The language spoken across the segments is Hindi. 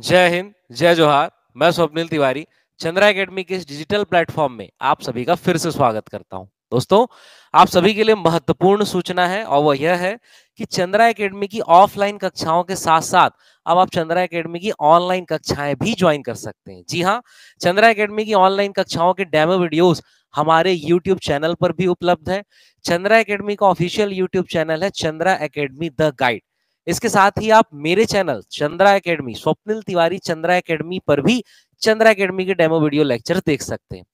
जय हिंद जय जोहार मैं स्वप्निल तिवारी चंद्रा एकेडमी के इस डिजिटल प्लेटफॉर्म में आप सभी का फिर से स्वागत करता हूं दोस्तों आप सभी के लिए महत्वपूर्ण सूचना है और वह यह है कि चंद्रा एकेडमी की ऑफलाइन कक्षाओं के साथ साथ अब आप चंद्रा एकेडमी की ऑनलाइन कक्षाएं भी ज्वाइन कर सकते हैं जी हाँ चंद्रा एकेडमी की ऑनलाइन कक्षाओं के डेमो वीडियोस हमारे यूट्यूब चैनल पर भी उपलब्ध है चंद्रा एकेडमी का ऑफिशियल यूट्यूब चैनल है चंद्रा एकेडमी द गाइड इसके साथ ही आप मेरे channel Chandra Academy Swapnil Tiwari Chandra Academy पर भी चंद्रा एकेडमी के डेमो वीडियो लेक्चर देख सकते हैं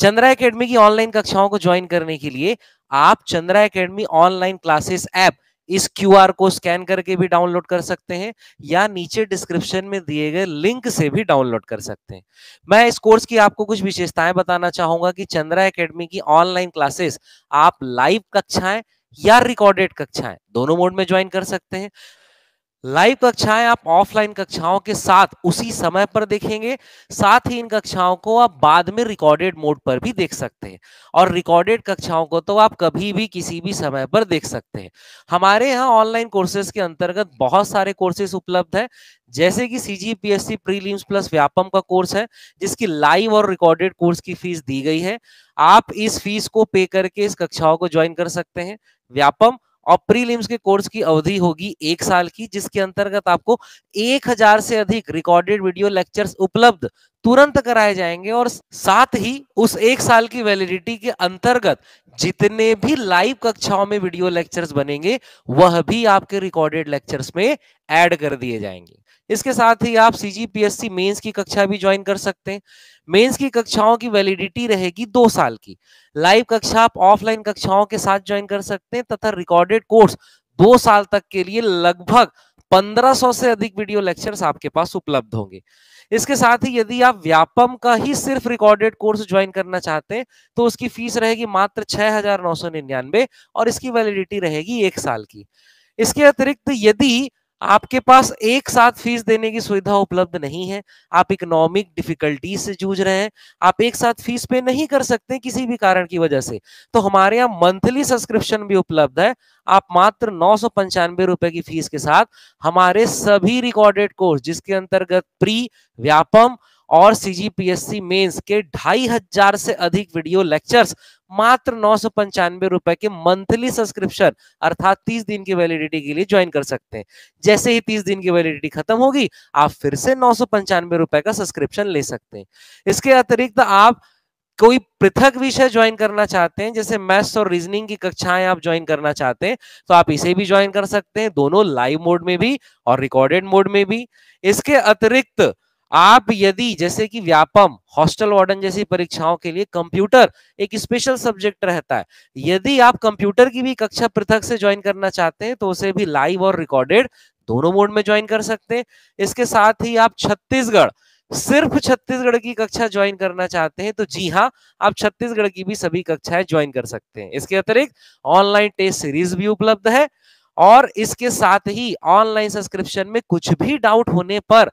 चंद्रा एकेडमी की ऑनलाइन कक्षाओं को ज्वाइन करने के लिए आप Chandra Academy online classes app इस आर को स्कैन करके भी डाउनलोड कर सकते हैं या नीचे डिस्क्रिप्शन में दिए गए लिंक से भी डाउनलोड कर सकते हैं मैं इस कोर्स की आपको कुछ विशेषताएं बताना चाहूंगा कि चंद्रा एकेडमी की ऑनलाइन क्लासेस आप लाइव कक्षाएं या रिकॉर्डेड कक्षाएं दोनों मोड में ज्वाइन कर सकते हैं लाइव कक्षाएं आप ऑफलाइन कक्षाओं के साथ उसी समय पर देखेंगे साथ ही इन कक्षाओं को आप बाद में रिकॉर्डेड मोड पर भी देख सकते हैं और रिकॉर्डेड कक्षाओं को तो आप कभी भी किसी भी समय पर देख सकते हैं हमारे यहाँ ऑनलाइन कोर्सेज के अंतर्गत बहुत सारे कोर्सेज उपलब्ध है जैसे कि C G P S C prelims plus Vyapam का कोर्स है जिसकी लाइव और रिकॉर्डेड कोर्स की फीस दी गई है आप इस फीस को पे करके इस कक्षाओं को ज्वाइन कर सकते हैं व्यापम और प्रीलिम्स के कोर्स की अवधि होगी एक साल की जिसके अंतर्गत आपको 1000 से अधिक रिकॉर्डेड वीडियो लेक्चर्स उपलब्ध तुरंत कराए जाएंगे और साथ ही उस एक साल की वैलिडिटी के अंतर्गत जितने भी लाइव कक्षाओं में वीडियो लेक्चर्स बनेंगे वह भी आपके रिकॉर्डेड लेक्चर्स में ऐड कर दिए जाएंगे इसके साथ ही आप सीजीपीएससी मेंस की कक्षा भी ज्वाइन कर सकते हैं मेंस की कक्षाओं की वैलिडिटी रहेगी दो साल की लाइव कक्षा आप ऑफलाइन कक्षाओं के साथ ज्वाइन कर सकते हैं तथा रिकॉर्डेड कोर्स दो साल तक के लिए लगभग 1500 से अधिक वीडियो लेक्चर्स आपके पास उपलब्ध होंगे इसके साथ ही यदि आप व्यापम का ही सिर्फ रिकॉर्डेड कोर्स ज्वाइन करना चाहते हैं तो उसकी फीस रहेगी मात्र छह हजार नौ सौ और इसकी वैलिडिटी रहेगी एक साल की इसके अतिरिक्त यदि आपके पास एक साथ फीस देने की सुविधा उपलब्ध नहीं है आप इकोनॉमिक डिफिकल्टीज से जूझ रहे हैं आप एक साथ फीस पे नहीं कर सकते किसी भी कारण की वजह से तो हमारे यहाँ मंथली सब्सक्रिप्शन भी उपलब्ध है आप मात्र नौ सौ रुपए की फीस के साथ हमारे सभी रिकॉर्डेड कोर्स जिसके अंतर्गत प्री व्यापम और C G P S C mains के ढाई हजार से अधिक वीडियो लेक्चर्स मात्र नौ सौ पंचानवे रुपए के मंथली सब्सक्रिप्शन अर्थात तीस दिन की वैलिडिटी के लिए ज्वाइन कर सकते हैं जैसे ही तीस दिन की वैलिडिटी खत्म होगी आप फिर से नौ सौ पंचानवे रुपए का सब्सक्रिप्शन ले सकते हैं इसके अतिरिक्त आप कोई पृथक विषय ज्वाइन करना चाहते हैं जैसे मैथ्स और रीजनिंग की कक्षाएं आप ज्वाइन करना चाहते हैं तो आप इसे भी ज्वाइन कर सकते हैं दोनों लाइव मोड में भी और रिकॉर्डेड मोड में भी इसके अतिरिक्त आप यदि जैसे कि व्यापम हॉस्टल वार्डन जैसी परीक्षाओं के लिए कंप्यूटर एक स्पेशल सब्जेक्ट रहता है यदि आप कंप्यूटर की भी कक्षा पृथक से ज्वाइन करना चाहते हैं तो उसे भी लाइव और रिकॉर्डेड दोनों मोड में ज्वाइन कर सकते हैं इसके साथ ही आप छत्तीसगढ़ सिर्फ छत्तीसगढ़ की कक्षा ज्वाइन करना चाहते हैं तो जी हाँ आप छत्तीसगढ़ की भी सभी कक्षाएं ज्वाइन कर सकते हैं इसके अतिरिक्त ऑनलाइन टेस्ट सीरीज भी उपलब्ध है और इसके साथ ही ऑनलाइन सब्सक्रिप्शन में कुछ भी डाउट होने पर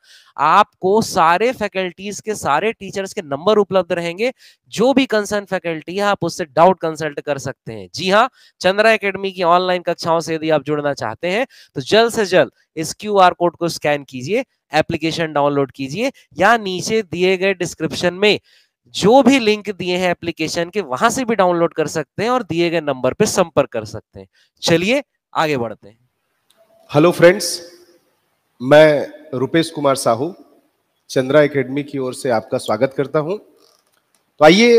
आपको सारे फैकल्टीज के सारे टीचर्स के नंबर उपलब्ध रहेंगे जो भी कंसर्न फैकल्टी है आप उससे डाउट कंसल्ट कर सकते हैं जी हाँ चंद्रा एकेडमी की ऑनलाइन कक्षाओं से यदि आप जुड़ना चाहते हैं तो जल्द से जल्द इस क्यू कोड को स्कैन कीजिए एप्लीकेशन डाउनलोड कीजिए या नीचे दिए गए डिस्क्रिप्शन में जो भी लिंक दिए हैं एप्लीकेशन के वहां से भी डाउनलोड कर सकते हैं और दिए गए नंबर पर संपर्क कर सकते हैं चलिए आगे बढ़ते हैं हेलो फ्रेंड्स मैं रुपेश कुमार साहू चंद्रा एकेडमी की ओर से आपका स्वागत करता हूं तो आइए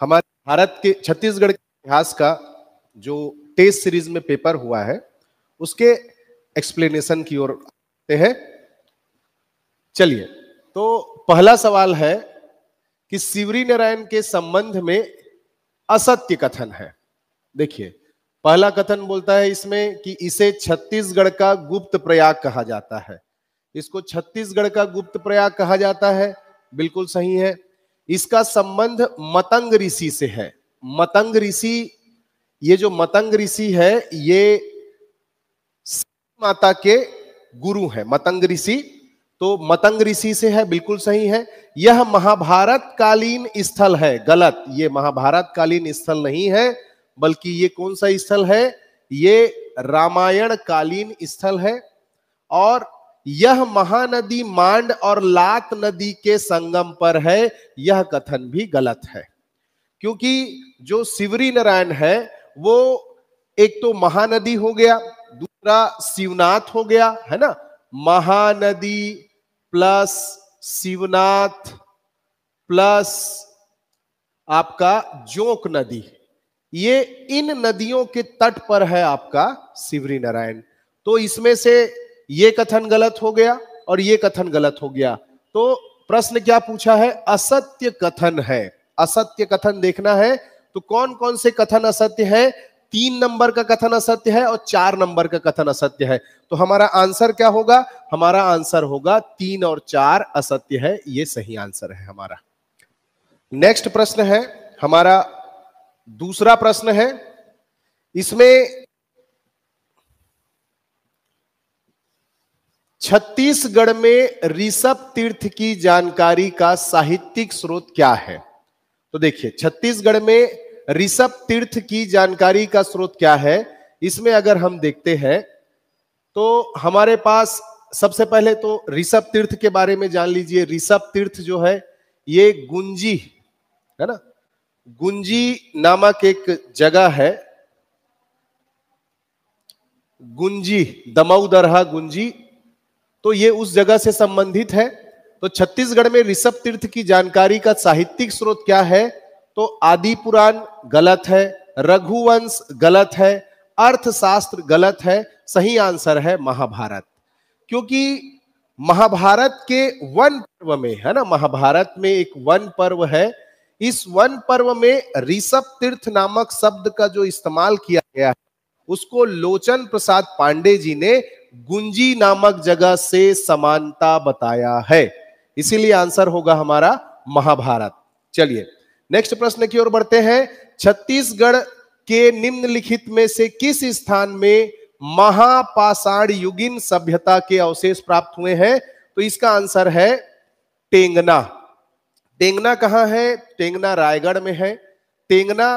हमारे भारत के छत्तीसगढ़ के इतिहास का जो टेस्ट सीरीज में पेपर हुआ है उसके एक्सप्लेनेशन की ओर आते हैं चलिए तो पहला सवाल है कि शिवरी नारायण के संबंध में असत्य कथन है देखिए पहला कथन बोलता है इसमें कि इसे छत्तीसगढ़ का गुप्त प्रयाग कहा जाता है इसको छत्तीसगढ़ का गुप्त प्रयाग कहा जाता है बिल्कुल सही है इसका संबंध मतंग ऋषि से है मतंग ऋषि ये जो मतंग ऋषि है ये माता के गुरु है मतंग ऋषि तो मतंग ऋषि से है बिल्कुल सही है यह महाभारत कालीन स्थल है गलत ये महाभारत कालीन स्थल नहीं है बल्कि ये कौन सा स्थल है ये रामायण कालीन स्थल है और यह महानदी मांड और लात नदी के संगम पर है यह कथन भी गलत है क्योंकि जो शिवरी नारायण है वो एक तो महानदी हो गया दूसरा शिवनाथ हो गया है ना महानदी प्लस शिवनाथ प्लस आपका जोक नदी ये इन नदियों के तट पर है आपका शिवरी नारायण तो इसमें से ये कथन गलत हो गया और ये कथन गलत हो गया तो प्रश्न क्या पूछा है असत्य कथन है असत्य कथन देखना है तो कौन कौन से कथन असत्य है तीन नंबर का कथन असत्य है और चार नंबर का कथन असत्य है तो हमारा आंसर क्या होगा हमारा आंसर होगा तीन और चार असत्य है ये सही आंसर है हमारा नेक्स्ट प्रश्न है हमारा दूसरा प्रश्न है इसमें छत्तीसगढ़ में ऋषभ तीर्थ की जानकारी का साहित्यिक स्रोत क्या है तो देखिए छत्तीसगढ़ में ऋषभ तीर्थ की जानकारी का स्रोत क्या है इसमें अगर हम देखते हैं तो हमारे पास सबसे पहले तो ऋषभ तीर्थ के बारे में जान लीजिए ऋषभ तीर्थ जो है ये गुंजी है ना गुंजी नामक एक जगह है गुंजी दमाऊ दरहा गुंजी तो ये उस जगह से संबंधित है तो छत्तीसगढ़ में ऋषभ तीर्थ की जानकारी का साहित्यिक स्रोत क्या है तो आदि पुराण गलत है रघुवंश गलत है अर्थशास्त्र गलत है सही आंसर है महाभारत क्योंकि महाभारत के वन पर्व में है ना महाभारत में एक वन पर्व है इस वन पर्व में ऋषभ तीर्थ नामक शब्द का जो इस्तेमाल किया गया है उसको लोचन प्रसाद पांडे जी ने गुंजी नामक जगह से समानता बताया है इसीलिए आंसर होगा हमारा महाभारत चलिए नेक्स्ट प्रश्न की ओर बढ़ते हैं छत्तीसगढ़ के निम्नलिखित में से किस स्थान में महापाषाण युगिन सभ्यता के अवशेष प्राप्त हुए हैं तो इसका आंसर है टेंगना टेंगना कहाँ है टेंगना रायगढ़ में है टेंगना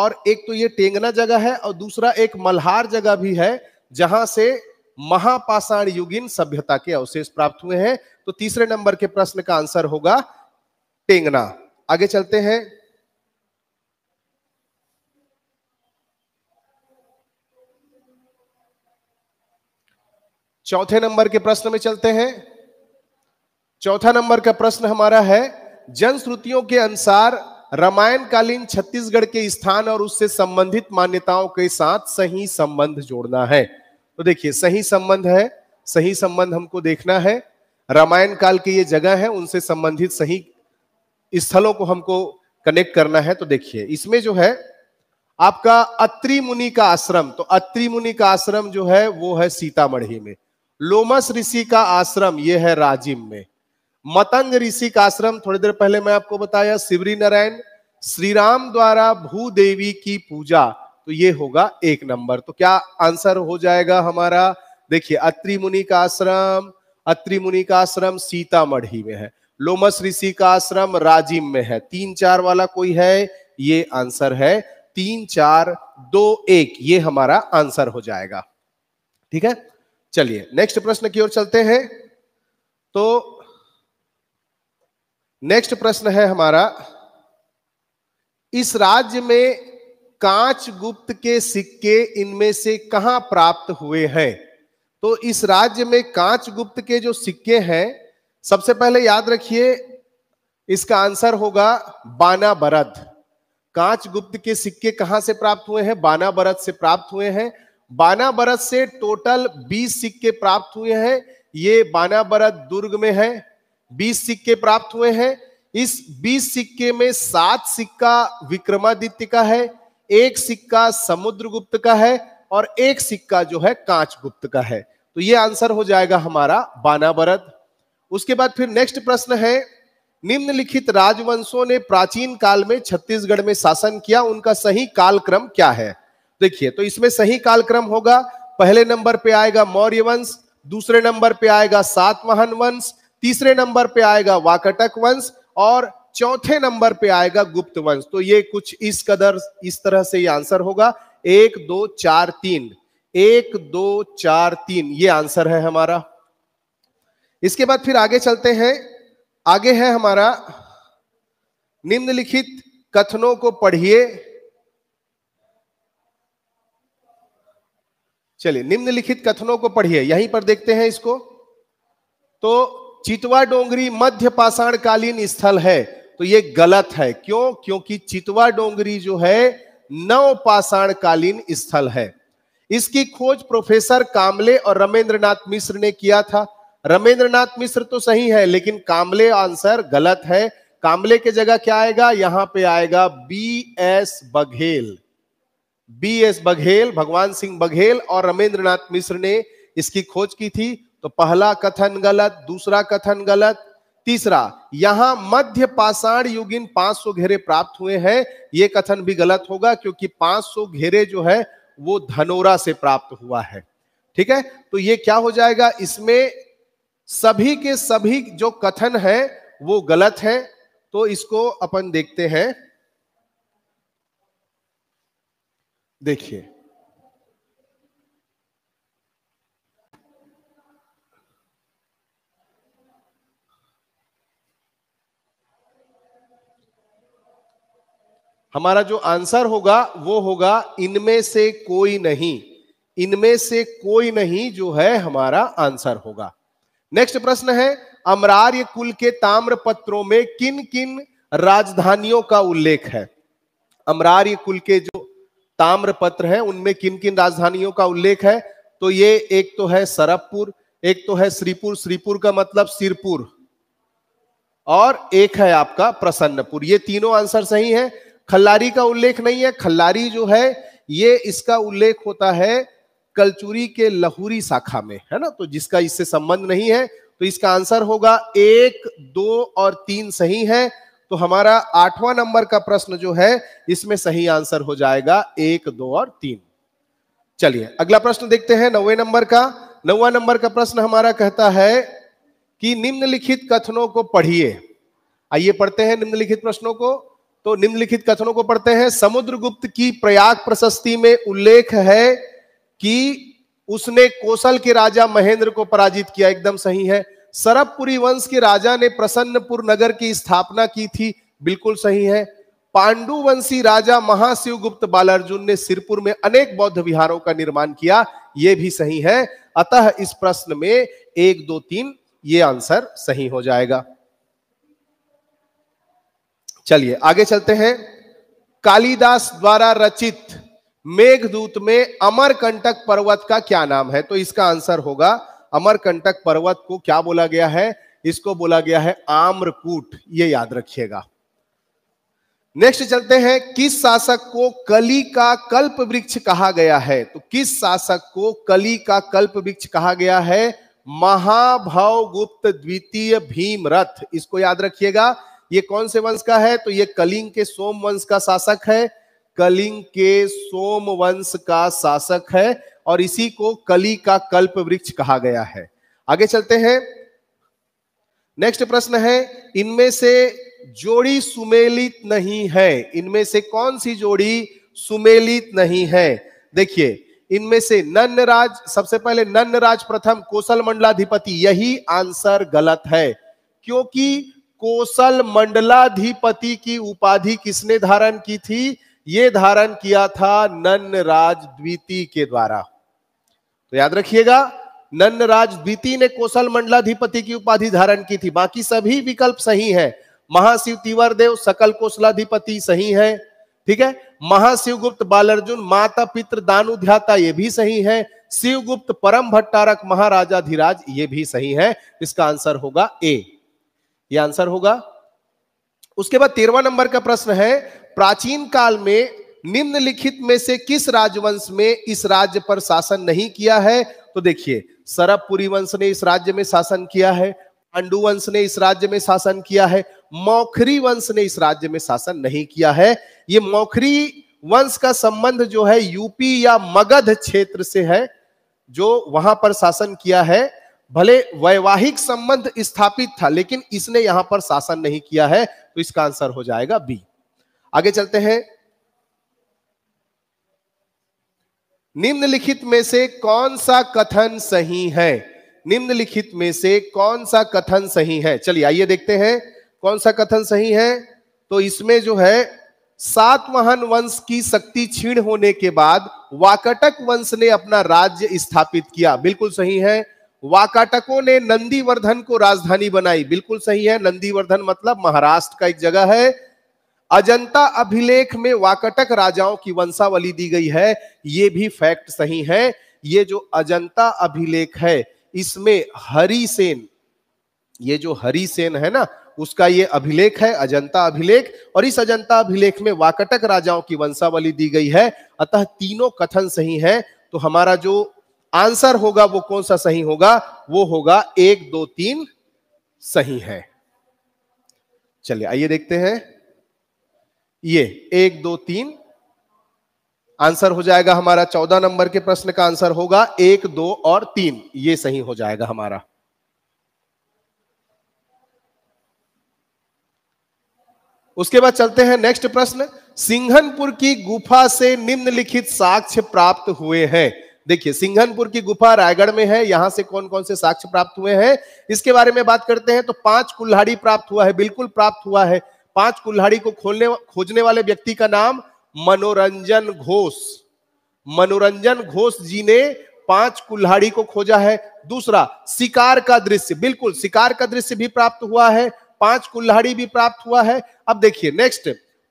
और एक तो ये टेंगना जगह है और दूसरा एक मल्हार जगह भी है जहां से महापाषाण युगिन सभ्यता के अवशेष प्राप्त हुए हैं तो तीसरे नंबर के प्रश्न का आंसर होगा टेंगना आगे चलते हैं चौथे नंबर के प्रश्न में चलते हैं चौथा नंबर का प्रश्न हमारा है जन श्रुतियों के अनुसार रामायण कालीन छत्तीसगढ़ के स्थान और उससे संबंधित मान्यताओं के साथ सही संबंध जोड़ना है तो देखिए सही संबंध है सही संबंध हमको देखना है रामायण काल की ये जगह है उनसे संबंधित सही स्थलों को हमको कनेक्ट करना है तो देखिए इसमें जो है आपका अत्रि मुनि का आश्रम तो अत्रि मुनि का आश्रम जो है वो है सीतामढ़ी में लोमस ऋषि का आश्रम ये है राजिम में मतंग ऋषि का आश्रम थोड़ी देर पहले मैं आपको बताया शिवरी नारायण श्री राम द्वारा भू देवी की पूजा तो ये होगा एक नंबर तो क्या आंसर हो जाएगा हमारा देखिए अत्रि मुनि का आश्रम अत्रि मुनि का आश्रम सीतामढ़ी में है लोमस ऋषि का आश्रम राजीव में है तीन चार वाला कोई है ये आंसर है तीन चार दो एक ये हमारा आंसर हो जाएगा ठीक है चलिए नेक्स्ट प्रश्न की ओर चलते हैं तो नेक्स्ट प्रश्न है हमारा इस राज्य में कांच गुप्त के सिक्के इनमें से कहां प्राप्त हुए हैं तो इस राज्य में कांच गुप्त के जो सिक्के हैं सबसे पहले याद रखिए इसका आंसर होगा बाना बरद कांच गुप्त के सिक्के कहां से प्राप्त हुए हैं बाना बरद से प्राप्त हुए हैं बाना बरद से टोटल 20 सिक्के प्राप्त हुए हैं ये बाना बरद दुर्ग में है बीस सिक्के प्राप्त हुए हैं इस बीस सिक्के में सात सिक्का विक्रमादित्य का है एक सिक्का समुद्रगुप्त का है और एक सिक्का जो है कांच गुप्त का है तो ये आंसर हो जाएगा हमारा बानाबरद उसके बाद फिर नेक्स्ट प्रश्न है निम्नलिखित राजवंशों ने प्राचीन काल में छत्तीसगढ़ में शासन किया उनका सही कालक्रम क्या है देखिए तो इसमें सही कालक्रम होगा पहले नंबर पे आएगा मौर्य वंश दूसरे नंबर पे आएगा सातवाहन वंश तीसरे नंबर पे आएगा वाकटक वंश और चौथे नंबर पे आएगा गुप्त वंश तो ये कुछ इस कदर इस तरह से ये आंसर होगा एक दो चार तीन एक दो चार तीन ये आंसर है हमारा इसके बाद फिर आगे चलते हैं आगे है हमारा निम्नलिखित कथनों को पढ़िए चलिए निम्नलिखित कथनों को पढ़िए यहीं पर देखते हैं इसको तो चितवा डोंगरी मध्य पाषाण कालीन स्थल है तो ये गलत है क्यों क्योंकि चितवा डोंगरी जो है नव पाषाण कालीन स्थल है इसकी खोज प्रोफेसर कामले और रमेंद्रनाथ मिश्र ने किया था रमेंद्रनाथ मिश्र तो सही है लेकिन कामले आंसर गलत है कामले के जगह क्या आएगा यहां पे आएगा B S Baghel B S Baghel Bhagwan Singh Baghel और रमेंद्रनाथ मिश्र ने इसकी खोज की थी तो पहला कथन गलत दूसरा कथन गलत तीसरा यहां मध्य पाषाण युगिन 500 घेरे प्राप्त हुए हैं यह कथन भी गलत होगा क्योंकि 500 घेरे जो है वो धनोरा से प्राप्त हुआ है ठीक है तो ये क्या हो जाएगा इसमें सभी के सभी जो कथन है वो गलत है तो इसको अपन देखते हैं देखिए हमारा जो आंसर होगा वो होगा इनमें से कोई नहीं इनमें से कोई नहीं जो है हमारा आंसर होगा नेक्स्ट प्रश्न है अमरार्य कुल के ताम्र पत्रों में किन किन राजधानियों का उल्लेख है अमरार्य कुल के जो ताम्र पत्र हैं उनमें किन किन राजधानियों का उल्लेख है तो ये एक तो है सरबपुर एक तो है श्रीपुर श्रीपुर का मतलब सिरपुर और एक है आपका प्रसन्नपुर ये तीनों आंसर सही है खल्लारी का उल्लेख नहीं है खल्लारी जो है ये इसका उल्लेख होता है कलचुरी के लहूरी शाखा में है ना तो जिसका इससे संबंध नहीं है तो इसका आंसर होगा एक दो और तीन सही है तो हमारा आठवां नंबर का प्रश्न जो है इसमें सही आंसर हो जाएगा एक दो और तीन चलिए अगला प्रश्न देखते हैं नौवे नंबर का नौवा नंबर का प्रश्न हमारा कहता है कि निम्नलिखित कथनों को पढ़िए आइए पढ़ते हैं निम्नलिखित प्रश्नों को तो निम्नलिखित कथनों को पढ़ते हैं समुद्रगुप्त की प्रयाग प्रशस्ति में उल्लेख है कि उसने कोसल के राजा महेंद्र को पराजित किया एकदम सही है सरबपुरी वंश के राजा ने प्रसन्नपुर नगर की स्थापना की थी बिल्कुल सही है पांडुवंशी राजा महाशिवगुप्त बालार्जुन ने सिरपुर में अनेक बौद्ध विहारों का निर्माण किया यह भी सही है अतः इस प्रश्न में एक दो तीन ये आंसर सही हो जाएगा चलिए आगे चलते हैं कालिदास द्वारा रचित मेघदूत में अमरकंटक पर्वत का क्या नाम है तो इसका आंसर होगा अमरकंटक पर्वत को क्या बोला गया है इसको बोला गया है आम्रकूट ये याद रखिएगा नेक्स्ट चलते हैं किस शासक को कली का कल्प वृक्ष कहा गया है तो किस शासक को कली का कल्प वृक्ष कहा गया है महाभव गुप्त द्वितीय भीम रथ इसको याद रखिएगा ये कौन से वंश का है तो ये कलिंग के सोम वंश का शासक है कलिंग के सोम वंश का शासक है और इसी को कली का कल्प वृक्ष कहा गया है आगे चलते हैं नेक्स्ट प्रश्न है इनमें से जोड़ी सुमेलित नहीं है इनमें से कौन सी जोड़ी सुमेलित नहीं है देखिए इनमें से नन्न राज सबसे पहले नन्न राज प्रथम कोसल मंडलाधिपति यही आंसर गलत है क्योंकि कोसल मंडलाधिपति की उपाधि किसने धारण की थी ये धारण किया था नन्नराज द्वितीय के द्वारा तो याद रखिएगा नन्नराज द्वितीय ने कोसल मंडलाधिपति की उपाधि धारण की थी बाकी सभी विकल्प सही है महाशिव तिवर देव सकल कोसलाधिपति सही है ठीक है महाशिवगुप्त बालर्जुन माता पित्र दानु ध्याता ये भी सही है शिवगुप्त परम भट्टारक महाराजा धीराज ये भी सही है इसका आंसर होगा ए ये आंसर होगा उसके बाद तेरवा नंबर का प्रश्न है प्राचीन काल में निम्नलिखित में से किस राजवंश में इस राज्य पर शासन नहीं किया है तो देखिए सरबपुरी वंश ने इस राज्य में शासन किया है पांडु वंश ने इस राज्य में शासन किया है मौखरी वंश ने इस राज्य में शासन नहीं किया है ये मौखरी वंश का संबंध जो है यूपी या मगध क्षेत्र से है जो वहां पर शासन किया है भले वैवाहिक संबंध स्थापित था लेकिन इसने यहां पर शासन नहीं किया है तो इसका आंसर हो जाएगा बी आगे चलते हैं निम्नलिखित में से कौन सा कथन सही है निम्नलिखित में से कौन सा कथन सही है चलिए आइए देखते हैं कौन सा कथन सही है तो इसमें जो है सातवाहन वंश की शक्ति छीण होने के बाद वाकटक वंश ने अपना राज्य स्थापित किया बिल्कुल सही है वाकाटकों ने नंदीवर्धन को राजधानी बनाई बिल्कुल सही है नंदीवर्धन मतलब महाराष्ट्र का एक जगह है अजंता अभिलेख में वाकटक राजाओं की वंशावली दी गई है ये भी फैक्ट सही है ये जो अजंता अभिलेख है इसमें हरिसेन ये जो हरिसेन है ना उसका ये अभिलेख है अजंता अभिलेख और इस अजंता अभिलेख में वाकटक राजाओं की वंशावली दी गई है अतः तीनों कथन सही है तो हमारा जो आंसर होगा वो कौन सा सही होगा वो होगा एक दो तीन सही है चलिए आइए देखते हैं ये एक दो तीन आंसर हो जाएगा हमारा चौदह नंबर के प्रश्न का आंसर होगा एक दो और तीन ये सही हो जाएगा हमारा उसके बाद चलते हैं नेक्स्ट प्रश्न सिंघनपुर की गुफा से निम्नलिखित साक्ष्य प्राप्त हुए हैं देखिए सिंघनपुर की गुफा रायगढ़ में है यहां से कौन कौन से साक्ष्य प्राप्त हुए हैं इसके बारे में बात करते हैं तो पांच कुल्हाड़ी प्राप्त हुआ है बिल्कुल प्राप्त हुआ है पांच कुल्हाड़ी को खोलने खोजने वाले व्यक्ति का नाम मनोरंजन घोष मनोरंजन घोष जी ने पांच कुल्हाड़ी को खोजा है दूसरा शिकार का दृश्य बिल्कुल शिकार का दृश्य भी प्राप्त हुआ है पांच कुल्हाड़ी भी प्राप्त हुआ है अब देखिए नेक्स्ट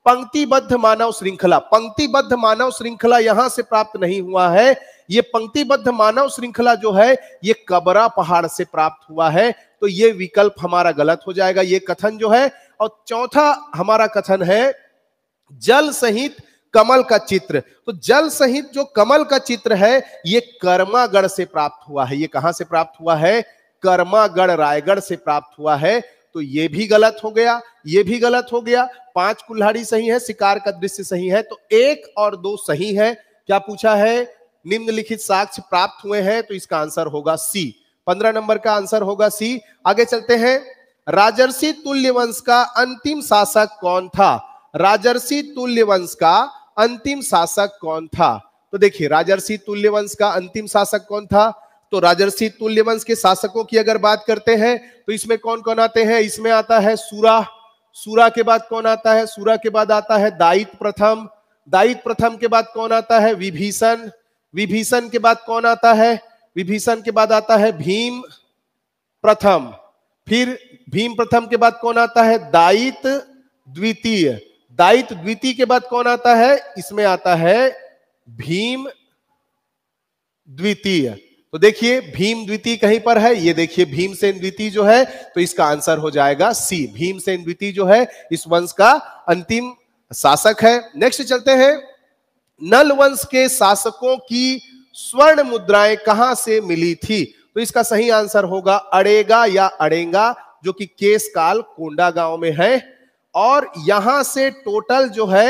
पंक्तिबद्ध मानव श्रृंखला पंक्तिबद्ध मानव श्रृंखला यहां से प्राप्त नहीं हुआ है ये पंक्तिबद्ध मानव श्रृंखला जो है ये कबरा पहाड़ से प्राप्त हुआ है तो ये विकल्प हमारा गलत हो जाएगा ये कथन जो है और चौथा हमारा कथन है जल सहित कमल का चित्र तो जल सहित जो कमल का चित्र है ये कर्मागढ़ से प्राप्त हुआ है ये कहां से प्राप्त हुआ है कर्मागढ़ रायगढ़ से प्राप्त हुआ है तो ये भी गलत हो गया ये भी गलत हो गया पांच कुल्हाड़ी सही है शिकार का दृश्य सही है तो एक और दो सही है क्या पूछा है निम्नलिखित साक्ष्य प्राप्त हुए हैं तो इसका आंसर होगा सी पंद्रह नंबर का आंसर होगा सी आगे चलते हैं राजर्षि वंश का अंतिम शासक कौन था राजर्षि वंश का अंतिम शासक कौन था तो देखिए राजर्षि वंश का अंतिम शासक कौन था तो राजर्षि तुल्य वंश के शासकों की अगर बात करते हैं तो इसमें कौन कौन आते हैं इसमें आता है सूरा सूरा के बाद कौन आता है सूरा के बाद आता है दायित प्रथम दायित प्रथम के बाद कौन आता है विभीषण विभीषण के बाद कौन आता है विभीषण के बाद आता है भीम प्रथम फिर भीम प्रथम के बाद कौन आता है दायित द्वितीय दायित द्वितीय के बाद कौन आता है इसमें आता है भीम द्वितीय तो देखिए भीम द्वितीय कहीं पर है ये देखिए भीमसेन द्वितीय जो है तो इसका आंसर हो जाएगा सी भीमसेन द्वितीय जो है इस वंश का अंतिम शासक है नेक्स्ट चलते हैं नल वंश के शासकों की स्वर्ण मुद्राएं कहां से मिली थी तो इसका सही आंसर होगा अड़ेगा या अड़ेगा जो कि केसकाल कोंडा गांव में है और यहां से टोटल जो है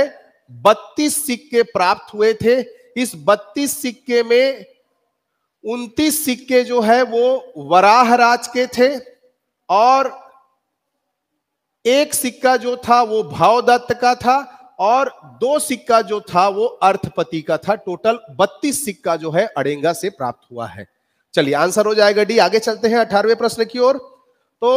बत्तीस सिक्के प्राप्त हुए थे इस बत्तीस सिक्के में उनतीस सिक्के जो है वो वराहराज के थे और एक सिक्का जो था वो भावदत्त का था और दो सिक्का जो था वो अर्थपति का था टोटल बत्तीस सिक्का जो है अड़ेंगा से प्राप्त हुआ है चलिए आंसर हो जाएगा डी आगे चलते हैं अठारहवें प्रश्न की ओर तो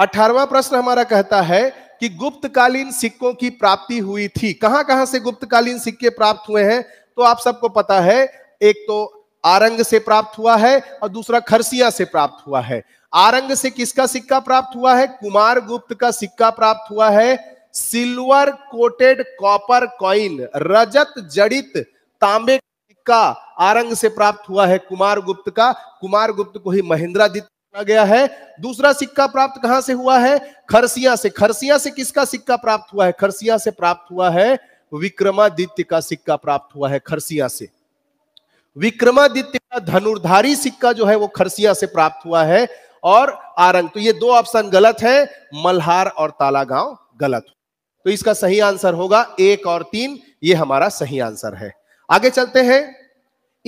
अठारवा प्रश्न हमारा कहता है कि गुप्तकालीन सिक्कों की प्राप्ति हुई थी कहां कहां से गुप्तकालीन सिक्के प्राप्त हुए हैं तो आप सबको पता है एक तो आरंग से प्राप्त हुआ है और दूसरा खरसिया से प्राप्त हुआ है आरंग से किसका सिक्का प्राप्त हुआ है कुमार गुप्त का सिक्का प्राप्त हुआ है सिल्वर कोटेड कॉपर कॉइन रजत जड़ित तांबे सिक्का आरंग से प्राप्त हुआ है कुमार गुप्त का कुमार गुप्त को ही महेंद्रादित्य गया है दूसरा सिक्का प्राप्त कहां से हुआ है खरसिया से खरसिया से किसका सिक्का प्राप्त हुआ है खरसिया से प्राप्त हुआ है विक्रमादित्य का सिक्का प्राप्त हुआ है खरसिया से विक्रमादित्य का धनुर्धारी सिक्का जो है वो खरसिया से प्राप्त हुआ है और आरंग तो ये दो ऑप्शन गलत है मल्हार और तालागांव गलत तो इसका सही आंसर होगा एक और तीन ये हमारा सही आंसर है आगे चलते हैं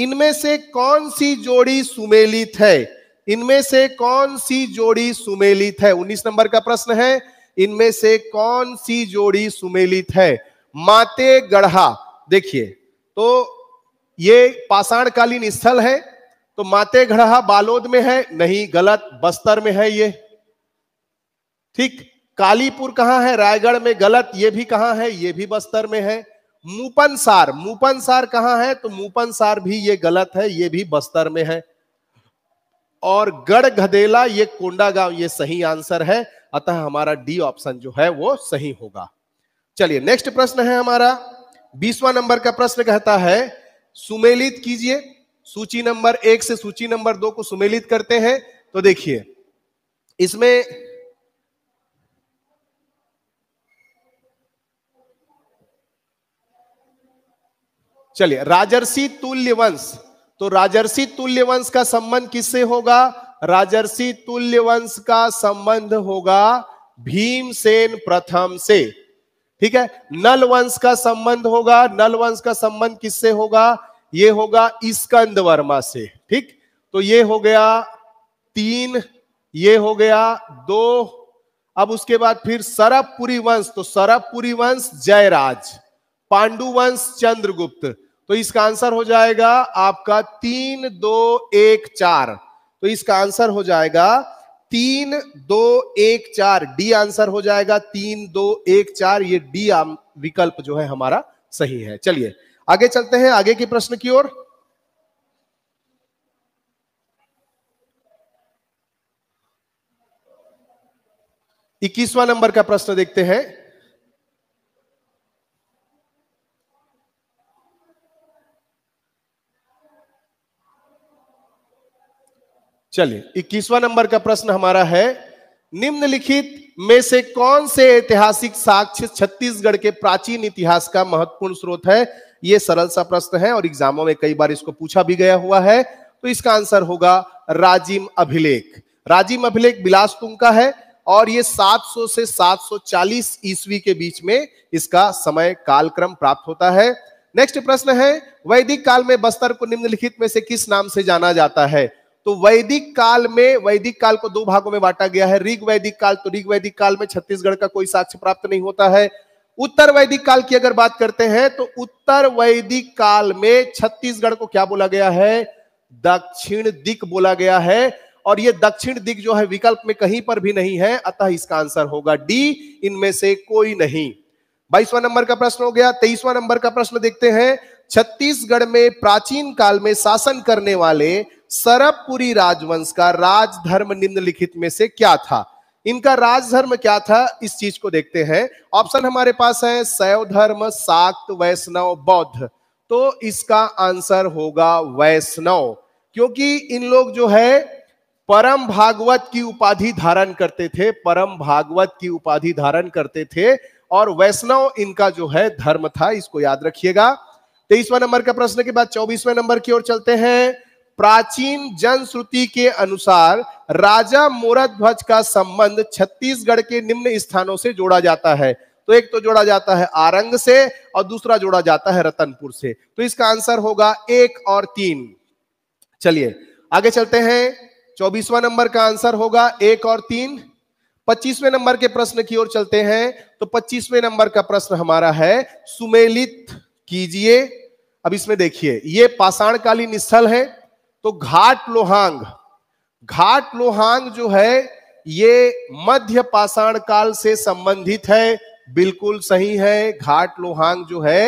इनमें से कौन सी जोड़ी सुमेलित है इनमें से कौन सी जोड़ी सुमेलित है 19 नंबर का प्रश्न है इनमें से कौन सी जोड़ी सुमेलित है माते गढ़ा देखिए तो ये पाषाणकालीन स्थल है तो माते गढ़ा बालोद में है नहीं गलत बस्तर में है ये ठीक कालीपुर कहां है रायगढ़ में गलत ये भी कहां है ये भी बस्तर में है मुपनसार मुपनसार कहां है तो मुपनसार भी ये गलत है ये भी बस्तर में है और गढ़ घदेला ये गांव ये सही आंसर है अतः हमारा डी ऑप्शन जो है वो सही होगा चलिए नेक्स्ट प्रश्न है हमारा बीसवा नंबर का प्रश्न कहता है सुमेलित कीजिए सूची नंबर एक से सूची नंबर दो को सुमेलित करते हैं तो देखिए इसमें चलिए राजर्षि तुल्य वंश तो राजर्षि तुल्य वंश का संबंध किससे होगा राजर्षि तुल्य वंश का संबंध होगा भीमसेन प्रथम से ठीक है नल वंश का संबंध होगा नल वंश का संबंध किससे होगा ये होगा स्कंद वर्मा से ठीक तो ये हो गया तीन ये हो गया दो अब उसके बाद फिर सरबपुरी वंश तो सरबपुरी वंश जयराज पांडु वंश चंद्रगुप्त तो इसका आंसर हो जाएगा आपका तीन दो एक चार तो इसका आंसर हो जाएगा तीन दो एक चार डी आंसर हो जाएगा तीन दो एक चार ये डी विकल्प जो है हमारा सही है चलिए आगे चलते हैं आगे के प्रश्न की ओर इक्कीसवां नंबर का प्रश्न देखते हैं चलिए इक्कीसवा नंबर का प्रश्न हमारा है निम्नलिखित में से कौन से ऐतिहासिक साक्ष्य छत्तीसगढ़ के प्राचीन इतिहास का महत्वपूर्ण स्रोत है यह सरल सा प्रश्न है और एग्जामों में कई बार इसको पूछा भी गया हुआ है तो इसका आंसर होगा राजीम अभिलेख राजीम अभिलेख बिलासपुंग का है और ये 700 से 740 ईस्वी के बीच में इसका समय कालक्रम प्राप्त होता है नेक्स्ट प्रश्न है वैदिक काल में बस्तर को निम्नलिखित में से किस नाम से जाना जाता है तो वैदिक काल में वैदिक काल को दो भागों में बांटा गया है ऋग वैदिक काल तो ऋग वैदिक काल में छत्तीसगढ़ का कोई साक्ष्य प्राप्त नहीं होता है उत्तर वैदिक काल की अगर बात करते हैं तो उत्तर वैदिक काल में छत्तीसगढ़ को क्या बोला गया है दक्षिण दिक बोला गया है और ये दक्षिण दिक जो है विकल्प में कहीं पर भी नहीं है अतः इसका आंसर होगा डी इनमें से कोई नहीं बाईसवा नंबर का प्रश्न हो गया तेईसवा नंबर का प्रश्न देखते हैं छत्तीसगढ़ में प्राचीन काल में शासन करने वाले सरबपुरी राजवंश का राजधर्म निम्नलिखित में से क्या था इनका राजधर्म क्या था इस चीज को देखते हैं ऑप्शन हमारे पास है सैव धर्म साक्त वैष्णव बौद्ध तो इसका आंसर होगा वैष्णव क्योंकि इन लोग जो है परम भागवत की उपाधि धारण करते थे परम भागवत की उपाधि धारण करते थे और वैष्णव इनका जो है धर्म था इसको याद रखिएगा तेईसवा नंबर का प्रश्न के बाद चौबीसवें नंबर की ओर चलते हैं प्राचीन जनश्रुति के अनुसार राजा ध्वज का संबंध छत्तीसगढ़ के निम्न स्थानों से जोड़ा जाता है तो एक तो जोड़ा जाता है आरंग से और दूसरा जोड़ा जाता है रतनपुर से तो इसका आंसर होगा एक और तीन चलिए आगे चलते हैं चौबीसवा नंबर का आंसर होगा एक और तीन पच्चीसवें नंबर के प्रश्न की ओर चलते हैं तो पच्चीसवें नंबर का प्रश्न हमारा है सुमेलित कीजिए अब इसमें देखिए ये पाषाणकालीन स्थल है तो घाट लोहांग घाट लोहांग जो है ये मध्य पाषाण काल से संबंधित है बिल्कुल सही है घाट लोहांग जो है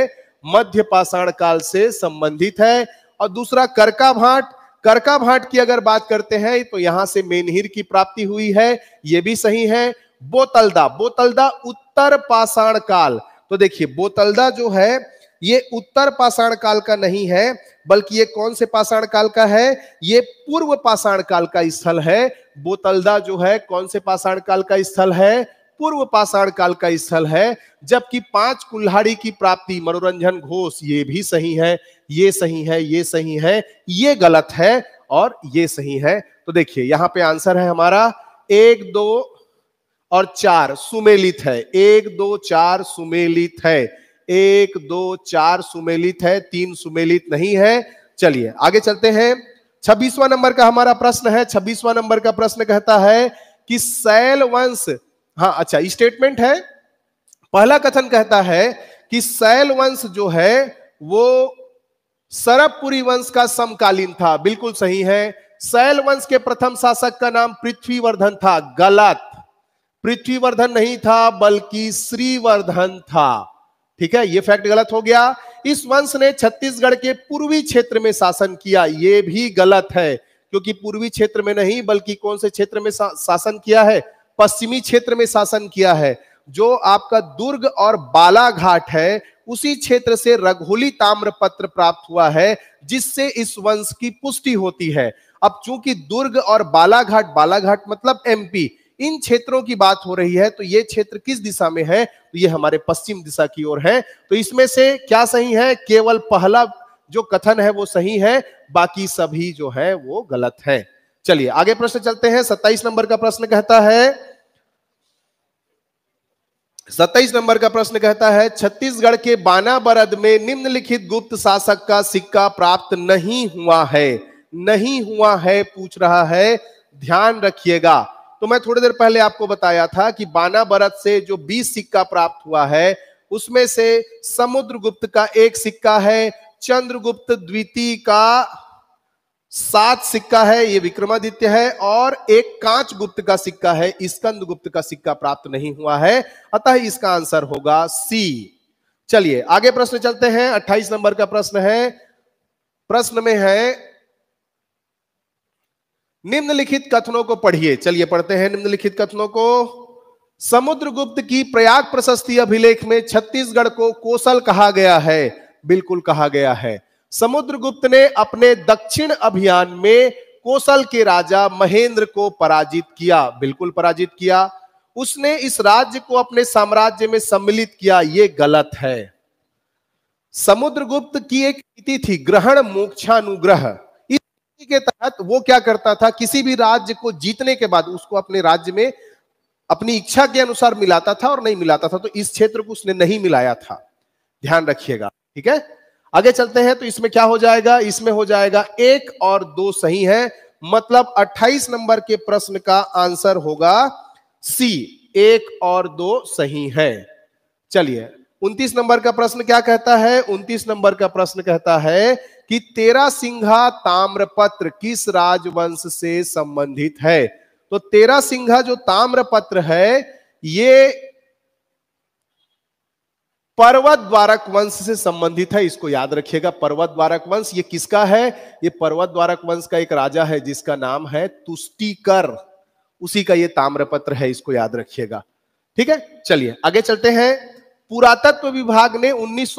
मध्य पाषाण काल से संबंधित है और दूसरा करका भाट करका भाट की अगर बात करते हैं तो यहां से मेनहिर की प्राप्ति हुई है यह भी सही है बोतलदा बोतलदा उत्तर पाषाण काल तो देखिए बोतलदा जो है ये उत्तर पाषाण काल का नहीं है बल्कि ये कौन से पाषाण काल का है ये पूर्व पाषाण काल का स्थल है बोतलदा जो है कौन से पाषाण काल का स्थल है पूर्व पाषाण काल का स्थल है जबकि पांच कुल्हाड़ी की प्राप्ति मनोरंजन घोष ये भी सही है ये सही है ये सही है ये गलत है और ये सही है तो देखिए यहां पे आंसर है हमारा एक दो और चार सुमेलित है एक दो चार सुमेलित है एक दो चार सुमेलित है तीन सुमेलित नहीं है चलिए आगे चलते हैं छब्बीसवा नंबर का हमारा प्रश्न है छब्बीसवा नंबर का प्रश्न कहता है कि सैल वंश हाँ अच्छा स्टेटमेंट है पहला कथन कहता है कि सैल वंश जो है वो सरबपुरी वंश का समकालीन था बिल्कुल सही है सैल वंश के प्रथम शासक का नाम पृथ्वीवर्धन था गलत पृथ्वीवर्धन नहीं था बल्कि श्रीवर्धन था ठीक है ये फैक्ट गलत हो गया इस वंश ने छत्तीसगढ़ के पूर्वी क्षेत्र में शासन किया ये भी गलत है क्योंकि पूर्वी क्षेत्र में नहीं बल्कि कौन से क्षेत्र में सा, शासन किया है पश्चिमी क्षेत्र में शासन किया है जो आपका दुर्ग और बालाघाट है उसी क्षेत्र से रघोली ताम्रपत्र प्राप्त हुआ है जिससे इस वंश की पुष्टि होती है अब चूंकि दुर्ग और बालाघाट बालाघाट मतलब एमपी इन क्षेत्रों की बात हो रही है तो ये क्षेत्र किस दिशा में है तो ये हमारे पश्चिम दिशा की ओर है तो इसमें से क्या सही है केवल पहला जो कथन है वो सही है बाकी सभी जो है वो गलत है चलिए आगे प्रश्न चलते हैं सत्ताईस नंबर का प्रश्न कहता है सत्ताईस नंबर का प्रश्न कहता है छत्तीसगढ़ के बाना बरद में निम्नलिखित गुप्त शासक का सिक्का प्राप्त नहीं हुआ है नहीं हुआ है पूछ रहा है ध्यान रखिएगा तो मैं थोड़ी देर पहले आपको बताया था कि बाना बरत से जो 20 सिक्का प्राप्त हुआ है उसमें से समुद्रगुप्त का एक सिक्का है चंद्रगुप्त द्वितीय का सात सिक्का है ये विक्रमादित्य है और एक कांच गुप्त का सिक्का है स्कंद गुप्त का सिक्का प्राप्त नहीं हुआ है अतः इसका आंसर होगा सी चलिए आगे प्रश्न चलते हैं 28 नंबर का प्रश्न है प्रश्न में है निम्नलिखित कथनों को पढ़िए चलिए पढ़ते हैं निम्नलिखित कथनों को समुद्रगुप्त की प्रयाग प्रशस्ति अभिलेख में छत्तीसगढ़ को कोसल कहा गया है बिल्कुल कहा गया है समुद्रगुप्त ने अपने दक्षिण अभियान में कोसल के राजा महेंद्र को पराजित किया बिल्कुल पराजित किया उसने इस राज्य को अपने साम्राज्य में सम्मिलित किया यह गलत है समुद्रगुप्त की एक नीति थी ग्रहण मोक्षानुग्रह के तहत वो क्या करता था किसी भी राज्य को जीतने के बाद उसको अपने राज्य में अपनी इच्छा के अनुसार मिलाता था और नहीं मिलाता था तो इस क्षेत्र को उसने नहीं मिलाया था ध्यान रखिएगा ठीक है आगे चलते हैं तो इसमें क्या हो जाएगा इसमें हो जाएगा एक और दो सही है मतलब 28 नंबर के प्रश्न का आंसर होगा सी एक और दो सही है चलिए उनतीस नंबर का प्रश्न क्या कहता है उनतीस नंबर का प्रश्न कहता है कि तेरा सिंघा ताम्रपत्र किस राजवंश से संबंधित है तो तेरा सिंघा जो ताम्रपत्र है ये पर्वत द्वारक वंश से संबंधित है इसको याद रखिएगा पर्वत द्वारक वंश ये किसका है ये पर्वत द्वारक वंश का एक राजा है जिसका नाम है तुष्टिकर उसी का ये ताम्रपत्र है इसको याद रखिएगा ठीक है चलिए आगे चलते हैं पुरातत्व विभाग ने उन्नीस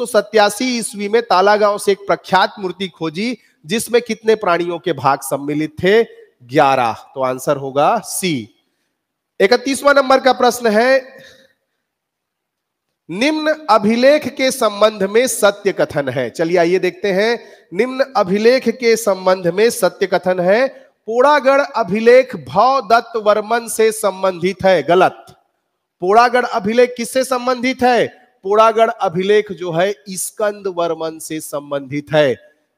ईस्वी में तालागांव से एक प्रख्यात मूर्ति खोजी जिसमें कितने प्राणियों के भाग सम्मिलित थे ग्यारह तो आंसर होगा सी इकतीसवां नंबर का प्रश्न है निम्न अभिलेख के संबंध में सत्य कथन है चलिए आइए देखते हैं निम्न अभिलेख के संबंध में सत्य कथन है पोड़ागढ़ अभिलेख भव दत्त वर्मन से संबंधित है गलत पोड़ागढ़ अभिलेख किससे संबंधित है पोड़ागढ़ अभिलेख जो है स्कंद वर्मन से संबंधित है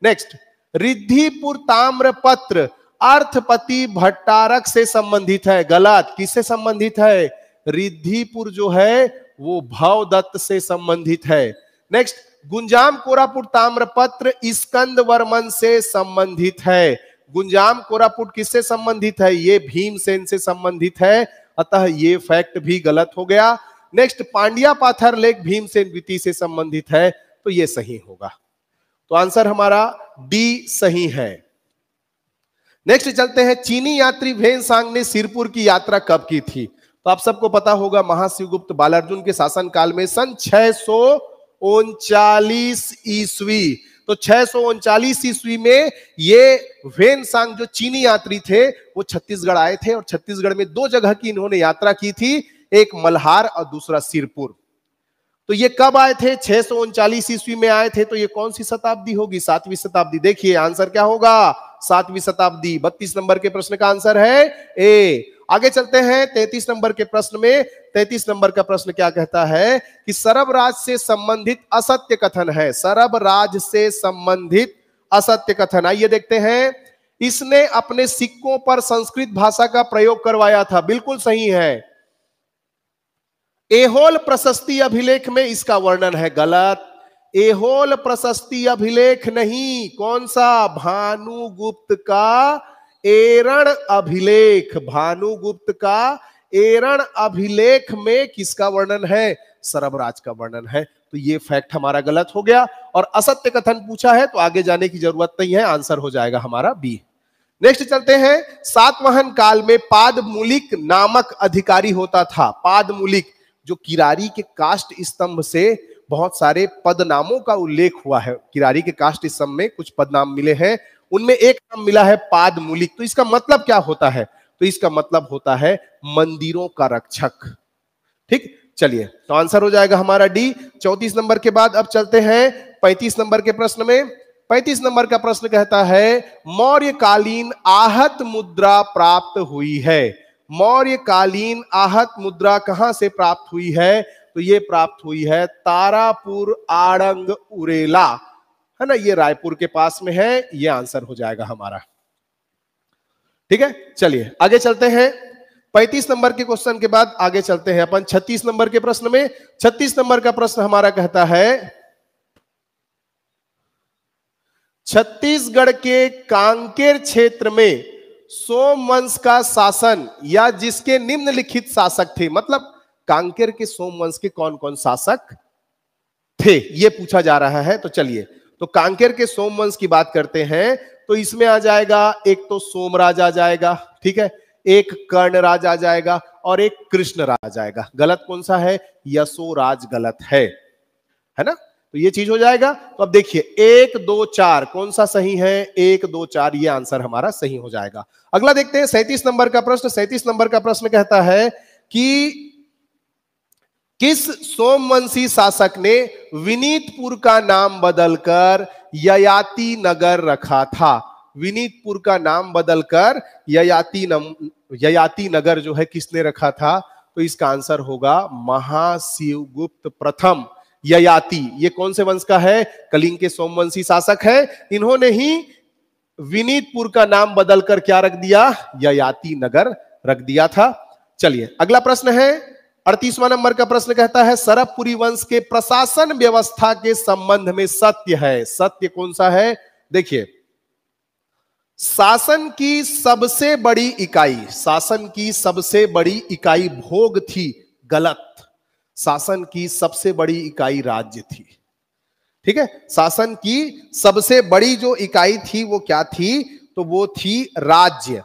नेक्स्ट रिद्धिपुर ताम्र पत्र अर्थपति भट्टारक से संबंधित है गलत किससे संबंधित है रिद्धिपुर जो है वो भावदत्त से संबंधित है नेक्स्ट गुंजाम कोरापुट ताम्रपत्र स्कंद वर्मन से संबंधित है गुंजाम कोरापुर किससे संबंधित है ये भीमसेन से संबंधित है अतः ये फैक्ट भी गलत हो गया नेक्स्ट पांडिया पाथर लेक भीमसेन द्वितीय से संबंधित है तो यह सही होगा तो आंसर हमारा डी सही है नेक्स्ट चलते हैं चीनी यात्री भेन सांग ने सिरपुर की यात्रा कब की थी तो आप सबको पता होगा महाशिवगुप्त बालार्जुन के शासन काल में सन छह सौ ईस्वी तो छह ईस्वी में ये वेन सांग जो चीनी यात्री थे वो छत्तीसगढ़ आए थे और छत्तीसगढ़ में दो जगह की इन्होंने यात्रा की थी एक मल्हार और दूसरा सिरपुर तो ये कब आए थे छह सौ उनचालीस ईस्वी में आए थे तो ये कौन सी शताब्दी होगी सातवीं शताब्दी देखिए आंसर क्या होगा सातवीं शताब्दी बत्तीस नंबर के प्रश्न का आंसर है ए आगे चलते हैं तैतीस नंबर के प्रश्न में तैतीस नंबर का प्रश्न क्या कहता है कि सरब राज से संबंधित असत्य कथन है सरब राज से संबंधित असत्य कथन आइए देखते हैं इसने अपने सिक्कों पर संस्कृत भाषा का प्रयोग करवाया था बिल्कुल सही है एहोल प्रशस्ति अभिलेख में इसका वर्णन है गलत एहोल प्रशस्ति अभिलेख नहीं कौन सा भानुगुप्त का एरण अभिलेख भानुगुप्त का एरण अभिलेख में किसका वर्णन है सरबराज का वर्णन है तो ये फैक्ट हमारा गलत हो गया और असत्य कथन पूछा है तो आगे जाने की जरूरत नहीं है आंसर हो जाएगा हमारा बी नेक्स्ट चलते हैं सातवाहन काल में पाद नामक अधिकारी होता था पाद मुलिक जो किरारी के काष्ट स्तंभ से बहुत सारे पदनामों का उल्लेख हुआ है किरारी के काष्ट स्तंभ में कुछ पदनाम मिले हैं उनमें एक नाम मिला है पाद मूलिक तो इसका मतलब क्या होता है तो इसका मतलब होता है मंदिरों का रक्षक ठीक चलिए तो आंसर हो जाएगा हमारा डी चौतीस नंबर के बाद अब चलते हैं पैंतीस नंबर के प्रश्न में पैंतीस नंबर का प्रश्न कहता है मौर्य कालीन आहत मुद्रा प्राप्त हुई है मौर्य कालीन आहत मुद्रा कहां से प्राप्त हुई है तो ये प्राप्त हुई है तारापुर आड़ंग उरेला है ना ये रायपुर के पास में है ये आंसर हो जाएगा हमारा ठीक है चलिए आगे चलते हैं 35 नंबर के क्वेश्चन के बाद आगे चलते हैं अपन 36 नंबर के प्रश्न में 36 नंबर का प्रश्न हमारा कहता है छत्तीसगढ़ के कांकेर क्षेत्र में सोमवंश वंश का शासन या जिसके निम्नलिखित शासक थे मतलब कांकेर के सोमवंश वंश के कौन कौन शासक थे ये पूछा जा रहा है तो चलिए तो कांकेर के सोम वंश की बात करते हैं तो इसमें आ जाएगा एक तो सोमराज आ जाएगा ठीक है एक कर्ण राज आ जाएगा और एक कृष्ण राज आएगा गलत कौन सा है यशो राज गलत है है ना तो ये चीज हो जाएगा तो अब देखिए एक दो चार कौन सा सही है एक दो चार ये आंसर हमारा सही हो जाएगा अगला देखते हैं सैतीस नंबर का प्रश्न सैतीस नंबर का प्रश्न कहता है कि किस सोमवंशी शासक ने विनीतपुर का नाम बदलकर ययाति नगर रखा था विनीतपुर का नाम बदलकर ययाति नम ययाति नगर जो है किसने रखा था तो इसका आंसर होगा महाशिवगुप्त प्रथम ययाति ये कौन से वंश का है कलिंग के सोमवंशी शासक है इन्होंने ही विनीतपुर का नाम बदलकर क्या रख दिया ययाति नगर रख दिया था चलिए अगला प्रश्न है अड़तीसवा नंबर का प्रश्न कहता है सरबपुरी वंश के प्रशासन व्यवस्था के संबंध में सत्य है सत्य कौन सा है देखिए शासन की सबसे बड़ी इकाई शासन की सबसे बड़ी इकाई भोग थी गलत शासन की सबसे बड़ी इकाई राज्य थी ठीक है शासन की सबसे बड़ी जो इकाई थी वो क्या थी तो वो थी राज्य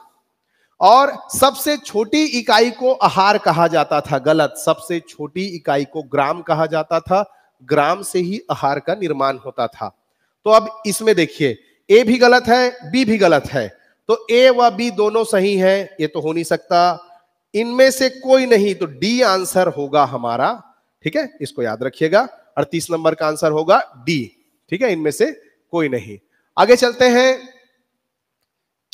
और सबसे छोटी इकाई को आहार कहा जाता था गलत सबसे छोटी इकाई को ग्राम कहा जाता था ग्राम से ही आहार का निर्माण होता था तो अब इसमें देखिए ए भी गलत है बी भी गलत है तो ए व बी दोनों सही है ये तो हो नहीं सकता इनमें से कोई नहीं तो डी आंसर होगा हमारा ठीक है इसको याद रखिएगा अड़तीस नंबर का आंसर होगा डी ठीक है इनमें से कोई नहीं आगे चलते हैं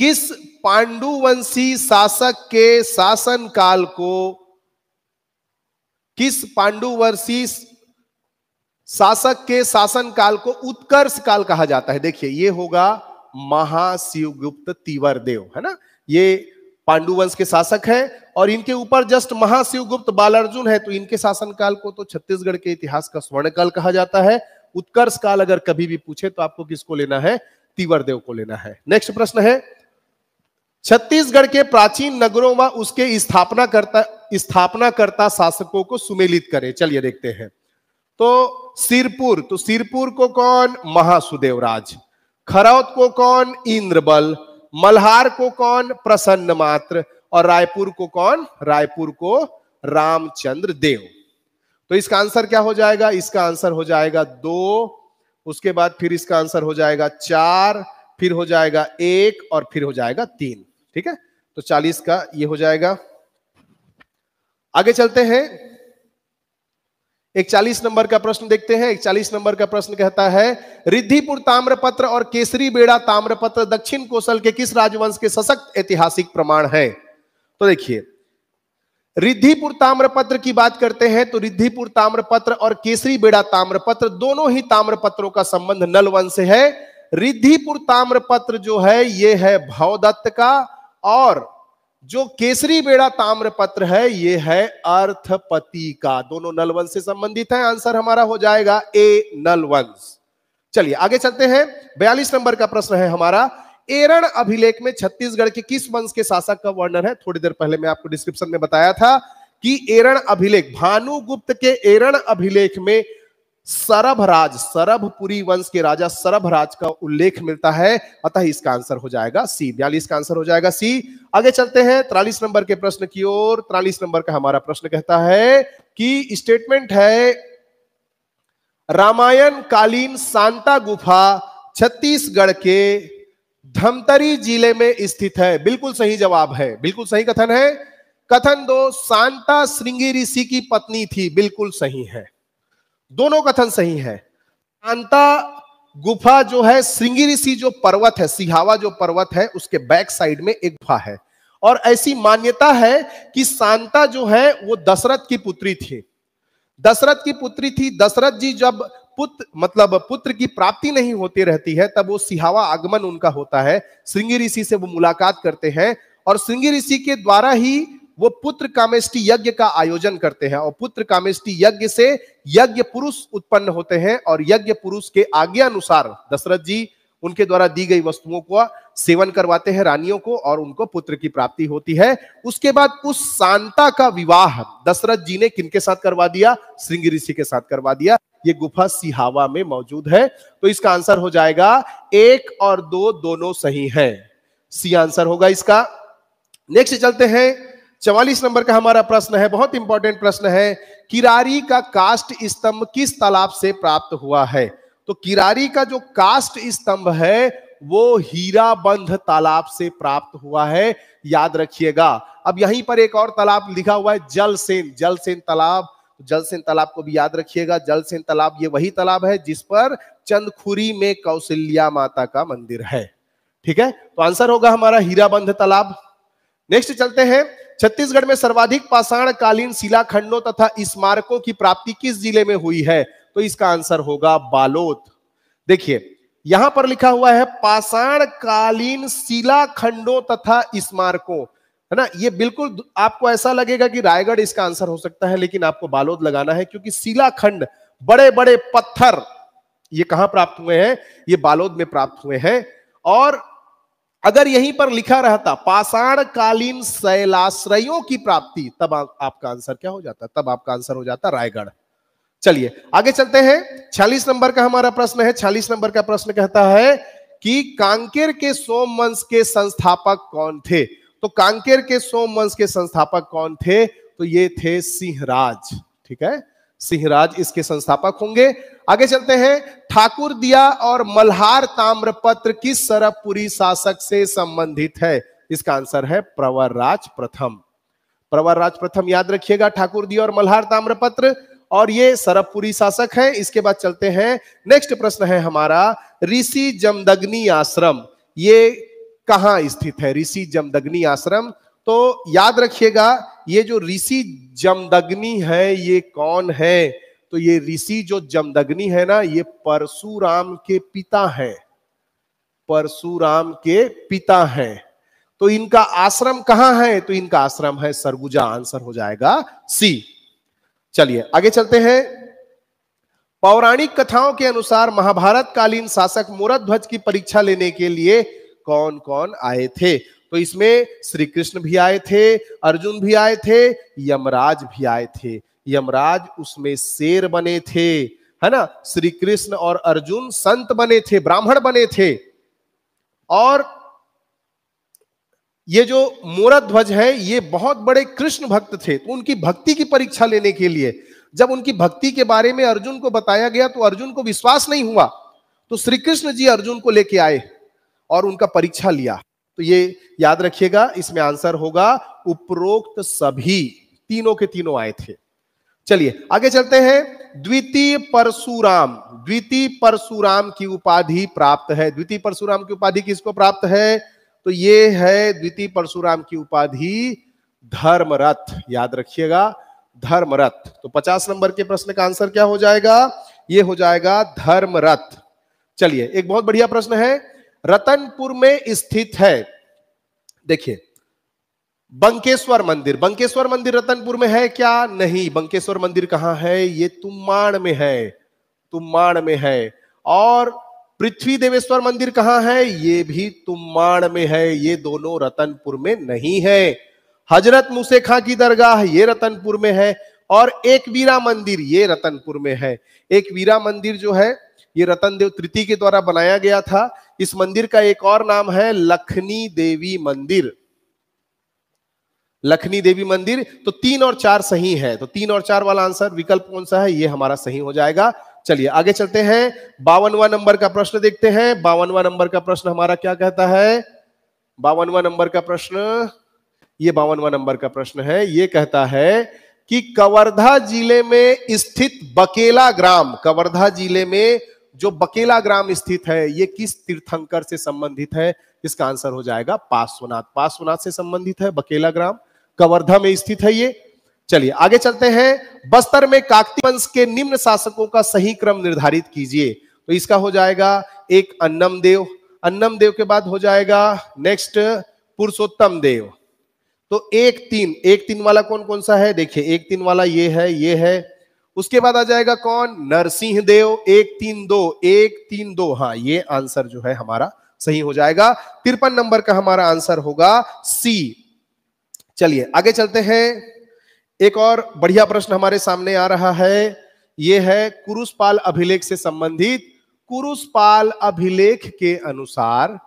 किस पांडुवंशी शासक के शासन काल को किस पांडुवंशी शासक के शासन काल को उत्कर्ष काल कहा जाता है देखिए ये होगा महाशिवगुप्त तीवर देव है ना ये पांडुवंश के शासक हैं और इनके ऊपर जस्ट महाशिव गुप्त बालार्जुन है तो इनके शासनकाल को तो छत्तीसगढ़ के इतिहास का स्वर्ण काल कहा जाता है उत्कर्ष काल अगर कभी भी पूछे तो आपको किसको लेना है तीवर देव को लेना है नेक्स्ट प्रश्न है छत्तीसगढ़ के प्राचीन नगरों व उसके स्थापना करता स्थापना करता शासकों को सुमेलित करे चलिए देखते हैं तो सिरपुर तो सिरपुर को कौन महासुदेवराज खरौत को कौन इंद्रबल मल्हार को कौन प्रसन्न मात्र और रायपुर को कौन रायपुर को रामचंद्र देव तो इसका आंसर क्या हो जाएगा इसका आंसर हो जाएगा दो उसके बाद फिर इसका आंसर हो जाएगा चार फिर हो जाएगा एक और फिर हो जाएगा तीन ठीक है तो चालीस का ये हो जाएगा आगे चलते हैं एक चालीस नंबर का प्रश्न देखते हैं एक चालीस नंबर का प्रश्न कहता है रिद्धिपुर ताम्रपत्र और केसरी बेड़ा ताम्रपत्र दक्षिण कोसल के किस राजवंश के सशक्त ऐतिहासिक प्रमाण है तो देखिए रिद्धिपुर ताम्रपत्र की बात करते हैं तो रिद्धिपुर ताम्रपत्र और केसरी बेड़ा ताम्रपत्र दोनों ही ताम्रपत्रों का संबंध नल वंश है रिद्धिपुर ताम्रपत्र जो है ये है भवदत्त का और जो केसरी बेड़ा ताम्रपत्र है ये है अर्थपति का दोनों नलवंश से संबंधित है आंसर हमारा हो जाएगा ए नलवंश चलिए आगे चलते हैं बयालीस नंबर का प्रश्न है हमारा एरण अभिलेख में छत्तीसगढ़ के किस वंश के शासक का वर्णन है थोड़ी देर पहले मैं आपको डिस्क्रिप्शन में बताया था कि एरण अभिलेख भानुगुप्त के एरण अभिलेख में सरभराज सरभपुरी वंश के राजा सरभराज का उल्लेख मिलता है अतः इसका आंसर हो जाएगा सी बयालीस का आंसर हो जाएगा सी आगे चलते हैं त्रालीस नंबर के प्रश्न की ओर तिरालीस नंबर का हमारा प्रश्न कहता है कि स्टेटमेंट है रामायण कालीन सांता गुफा छत्तीसगढ़ के धमतरी जिले में स्थित है बिल्कुल सही जवाब है बिल्कुल सही कथन है कथन दो सांता श्रृंगी ऋषि की पत्नी थी बिल्कुल सही है दोनों कथन सही है कांता गुफा जो है श्रृंगिरी सी जो पर्वत है सिहावा जो पर्वत है उसके बैक साइड में एक गुफा है और ऐसी मान्यता है कि सांता जो है वो दशरथ की पुत्री थी दशरथ की पुत्री थी दशरथ जी जब पुत्र मतलब पुत्र की प्राप्ति नहीं होती रहती है तब वो सिहावा आगमन उनका होता है श्रृंगी ऋषि से वो मुलाकात करते हैं और श्रृंगी ऋषि के द्वारा ही वो पुत्र कामेष्टि यज्ञ का आयोजन करते हैं और पुत्र कामेष्टि यज्ञ से यज्ञ पुरुष उत्पन्न होते हैं और यज्ञ पुरुष के आज्ञा अनुसार दशरथ जी उनके द्वारा दी गई वस्तुओं को सेवन करवाते हैं रानियों को और उनको पुत्र की प्राप्ति होती है उसके बाद उस शांता का विवाह दशरथ जी ने किनके साथ करवा दिया श्रृंग ऋषि के साथ करवा दिया ये गुफा सिहावा में मौजूद है तो इसका आंसर हो जाएगा एक और दो दोनों सही है सी आंसर होगा इसका नेक्स्ट चलते हैं चवालीस नंबर का हमारा प्रश्न है बहुत इंपॉर्टेंट प्रश्न है किरारी का कास्ट स्तंभ किस तालाब से प्राप्त हुआ है तो किरारी का जो कास्ट स्तंभ है वो हीराबंध तालाब से प्राप्त हुआ है याद रखिएगा अब यहीं पर एक और तालाब लिखा हुआ है जलसेन जलसेन तालाब जलसेन तालाब को भी याद रखिएगा जलसेन तालाब ये वही तालाब है जिस पर चंदखुरी में कौशल्या माता का मंदिर है ठीक है तो आंसर होगा हमारा हीराबंध तालाब नेक्स्ट चलते हैं छत्तीसगढ़ में सर्वाधिक पाषाण कालीन शिलाखंडों तथा स्मारकों की प्राप्ति किस जिले में हुई है तो इसका आंसर होगा बालोद देखिए यहां पर लिखा हुआ है पाषाण कालीन शिलाखंडों तथा स्मारकों है ना ये बिल्कुल आपको ऐसा लगेगा कि रायगढ़ इसका आंसर हो सकता है लेकिन आपको बालोद लगाना है क्योंकि शिलाखंड बड़े बड़े पत्थर ये कहां प्राप्त हुए हैं ये बालोद में प्राप्त हुए हैं और अगर यहीं पर लिखा रहता पाषाण कालीन शैलाश्रयों की प्राप्ति तब आ, आपका आंसर क्या हो जाता तब आपका आंसर हो जाता रायगढ़ चलिए आगे चलते हैं छियालीस नंबर का हमारा प्रश्न है छियालीस नंबर का प्रश्न कहता है कि कांकेर के सोम वंश के संस्थापक कौन थे तो कांकेर के सोम वंश के संस्थापक कौन थे तो ये थे सिंहराज ठीक है सिंहराज इसके संस्थापक होंगे आगे चलते हैं ठाकुर दिया और मल्हार ताम्रपत्र किस सरपुरी शासक से संबंधित है इसका आंसर है राज प्रथम राज प्रथम याद रखिएगा ठाकुर दिया और मल्हार ताम्रपत्र और ये सरपुरी शासक है इसके बाद चलते हैं नेक्स्ट प्रश्न है हमारा ऋषि जमदग्नि आश्रम ये कहाँ स्थित है ऋषि जमदग्नि आश्रम तो याद रखिएगा ये जो ऋषि जमदग्नि है ये कौन है तो ये ऋषि जो जमदग्नि है ना ये परशुराम के पिता है परशुराम के पिता है तो इनका आश्रम कहां है तो इनका आश्रम है सरगुजा आंसर हो जाएगा सी चलिए आगे चलते हैं पौराणिक कथाओं के अनुसार महाभारत कालीन शासक ध्वज की परीक्षा लेने के लिए कौन कौन आए थे तो इसमें श्री कृष्ण भी आए थे अर्जुन भी आए थे यमराज भी आए थे यमराज उसमें शेर बने थे है ना श्री कृष्ण और अर्जुन संत बने थे ब्राह्मण बने थे और ये जो ध्वज है ये बहुत बड़े कृष्ण भक्त थे तो उनकी भक्ति की परीक्षा लेने के लिए जब उनकी भक्ति के बारे में अर्जुन को बताया गया तो अर्जुन को विश्वास नहीं हुआ तो श्री कृष्ण जी अर्जुन को लेके आए और उनका परीक्षा लिया तो ये याद रखिएगा इसमें आंसर होगा उपरोक्त सभी तीनों के तीनों आए थे चलिए आगे चलते हैं द्वितीय परशुराम द्वितीय परशुराम की उपाधि प्राप्त है द्वितीय परशुराम की उपाधि किसको प्राप्त है तो ये है द्वितीय परशुराम की उपाधि धर्मरथ याद रखिएगा धर्मरथ तो 50 नंबर के प्रश्न का आंसर क्या हो जाएगा ये हो जाएगा धर्मरथ चलिए एक बहुत बढ़िया प्रश्न है रतनपुर में स्थित है देखिए बंकेश्वर मंदिर बंकेश्वर मंदिर रतनपुर में है क्या नहीं बंकेश्वर मंदिर कहाँ है ये तुम्माण में है तुम्माण में है और पृथ्वी देवेश्वर मंदिर कहाँ है ये भी तुम्माण में है ये दोनों रतनपुर में नहीं है हजरत मुसेखा खां की दरगाह ये रतनपुर में है और एक वीरा मंदिर ये रतनपुर में है एक वीरा मंदिर जो है ये रतन देव तृतीय के द्वारा बनाया गया था इस मंदिर का एक और नाम है लखनी देवी मंदिर लखनी देवी मंदिर तो तीन और चार सही है तो तीन और चार वाला आंसर विकल्प कौन सा है ये हमारा सही हो जाएगा चलिए आगे चलते हैं बावनवा नंबर का प्रश्न देखते हैं बावनवा नंबर का प्रश्न हमारा क्या कहता है बावनवा नंबर का प्रश्न ये बावनवा नंबर का प्रश्न है ये कहता है कि कवर्धा जिले में स्थित बकेला ग्राम कवर्धा जिले में जो बकेला ग्राम स्थित है ये किस तीर्थंकर से संबंधित है इसका आंसर हो जाएगा पासवनाथ पासवनाथ से संबंधित है बकेला ग्राम कवर्धा में स्थित है ये चलिए आगे चलते हैं बस्तर में काकती वंश के निम्न शासकों का सही क्रम निर्धारित कीजिए तो इसका हो जाएगा एक अन्नम देव अन्नम देव के बाद हो जाएगा नेक्स्ट पुरुषोत्तम देव तो एक तीन एक तीन वाला कौन कौन सा है देखिए एक तीन वाला ये है ये है उसके बाद आ जाएगा कौन नरसिंह देव एक तीन दो एक तीन दो हाँ ये आंसर जो है हमारा सही हो जाएगा तिरपन नंबर का हमारा आंसर होगा सी चलिए आगे चलते हैं एक और बढ़िया प्रश्न हमारे सामने आ रहा है यह है कुरुषपाल अभिलेख से संबंधित कुरुषपाल अभिलेख के अनुसार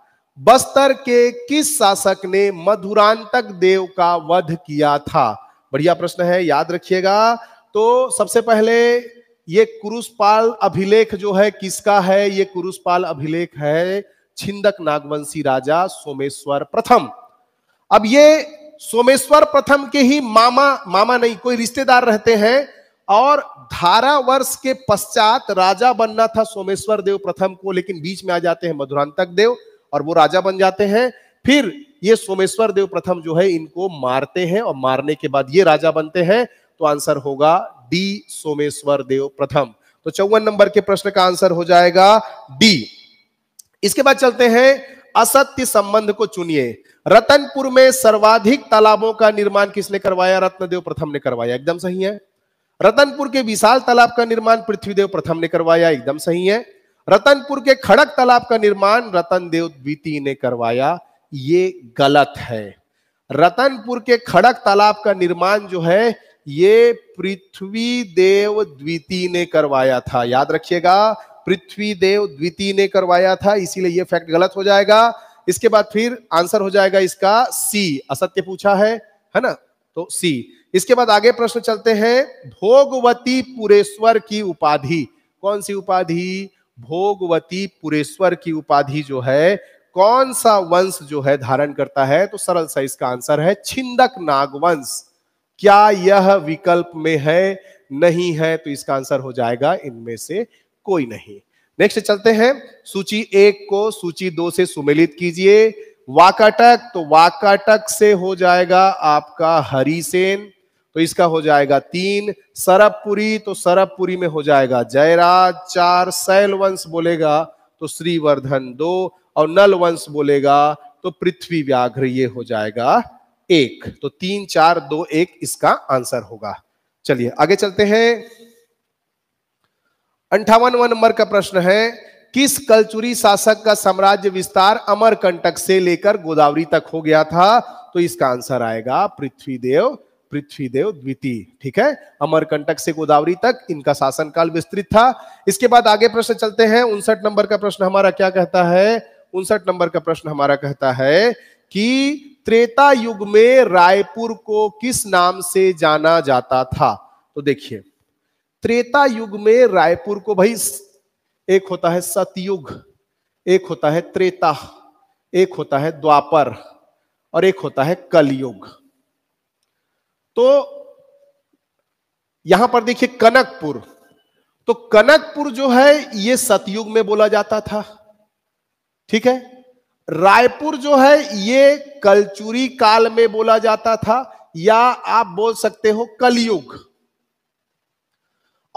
बस्तर के किस शासक ने मधुरांतक देव का वध किया था बढ़िया प्रश्न है याद रखिएगा तो सबसे पहले ये कुरुषपाल अभिलेख जो है किसका है ये कुरुषपाल अभिलेख है छिंदक नागवंशी राजा सोमेश्वर प्रथम अब ये सोमेश्वर प्रथम के ही मामा मामा नहीं कोई रिश्तेदार रहते हैं और धारा वर्ष के पश्चात राजा बनना था सोमेश्वर देव प्रथम को लेकिन बीच में आ जाते हैं मधुरांतक देव और वो राजा बन जाते हैं फिर ये सोमेश्वर देव प्रथम जो है इनको मारते हैं और मारने के बाद ये राजा बनते हैं तो आंसर होगा डी सोमेश्वर देव प्रथम तो चौवन नंबर के प्रश्न का आंसर हो जाएगा डी इसके बाद चलते हैं असत्य संबंध को चुनिए रतनपुर में सर्वाधिक तालाबों का निर्माण किसने करवाया रत्नदेव प्रथम ने करवाया एकदम सही है रतनपुर के विशाल तालाब का निर्माण पृथ्वीदेव प्रथम ने करवाया एकदम सही है रतनपुर के खड़क तालाब का निर्माण रतनदेव द्वितीय ने करवाया ये गलत है रतनपुर के खड़क तालाब का निर्माण जो है ये पृथ्वी देव द्वितीय ने करवाया था याद रखिएगा पृथ्वी देव द्वितीय ने करवाया था इसीलिए ये फैक्ट गलत हो जाएगा इसके बाद फिर आंसर हो जाएगा इसका सी असत्य पूछा है है ना तो सी इसके बाद आगे प्रश्न चलते हैं भोगवती पुरेश्वर की उपाधि कौन सी उपाधि भोगवती पुरेश्वर की उपाधि जो है कौन सा वंश जो है धारण करता है तो सरल सा इसका आंसर है छिंदक नागवंश क्या यह विकल्प में है नहीं है तो इसका आंसर हो जाएगा इनमें से कोई नहीं नेक्स्ट चलते हैं सूची एक को सूची दो से सुमेलित कीजिए वाकाटक तो वाकाटक से हो जाएगा आपका हरिसेन तो इसका हो जाएगा तीन सरबपुरी तो सरबपुरी में हो जाएगा जयराज चार शैल वंश बोलेगा तो श्रीवर्धन दो और नल वंश बोलेगा तो पृथ्वी व्याघ्र ये हो जाएगा एक तो तीन चार दो एक इसका आंसर होगा चलिए आगे चलते हैं अंठावन नंबर का प्रश्न है किस कलचुरी शासक का साम्राज्य विस्तार अमरकंटक से लेकर गोदावरी तक हो गया था तो इसका आंसर आएगा पृथ्वीदेव पृथ्वीदेव द्वितीय ठीक है अमरकंटक से गोदावरी तक इनका शासन काल विस्तृत था इसके बाद आगे प्रश्न चलते हैं उनसठ नंबर का प्रश्न हमारा क्या कहता है उनसठ नंबर का प्रश्न हमारा कहता है कि त्रेता युग में रायपुर को किस नाम से जाना जाता था तो देखिए त्रेता युग में रायपुर को भाई एक होता है सतयुग एक होता है त्रेता एक होता है द्वापर और एक होता है कलयुग तो यहां पर देखिए कनकपुर तो कनकपुर जो है ये सतयुग में बोला जाता था ठीक है रायपुर जो है ये कलचुरी काल में बोला जाता था या आप बोल सकते हो कलयुग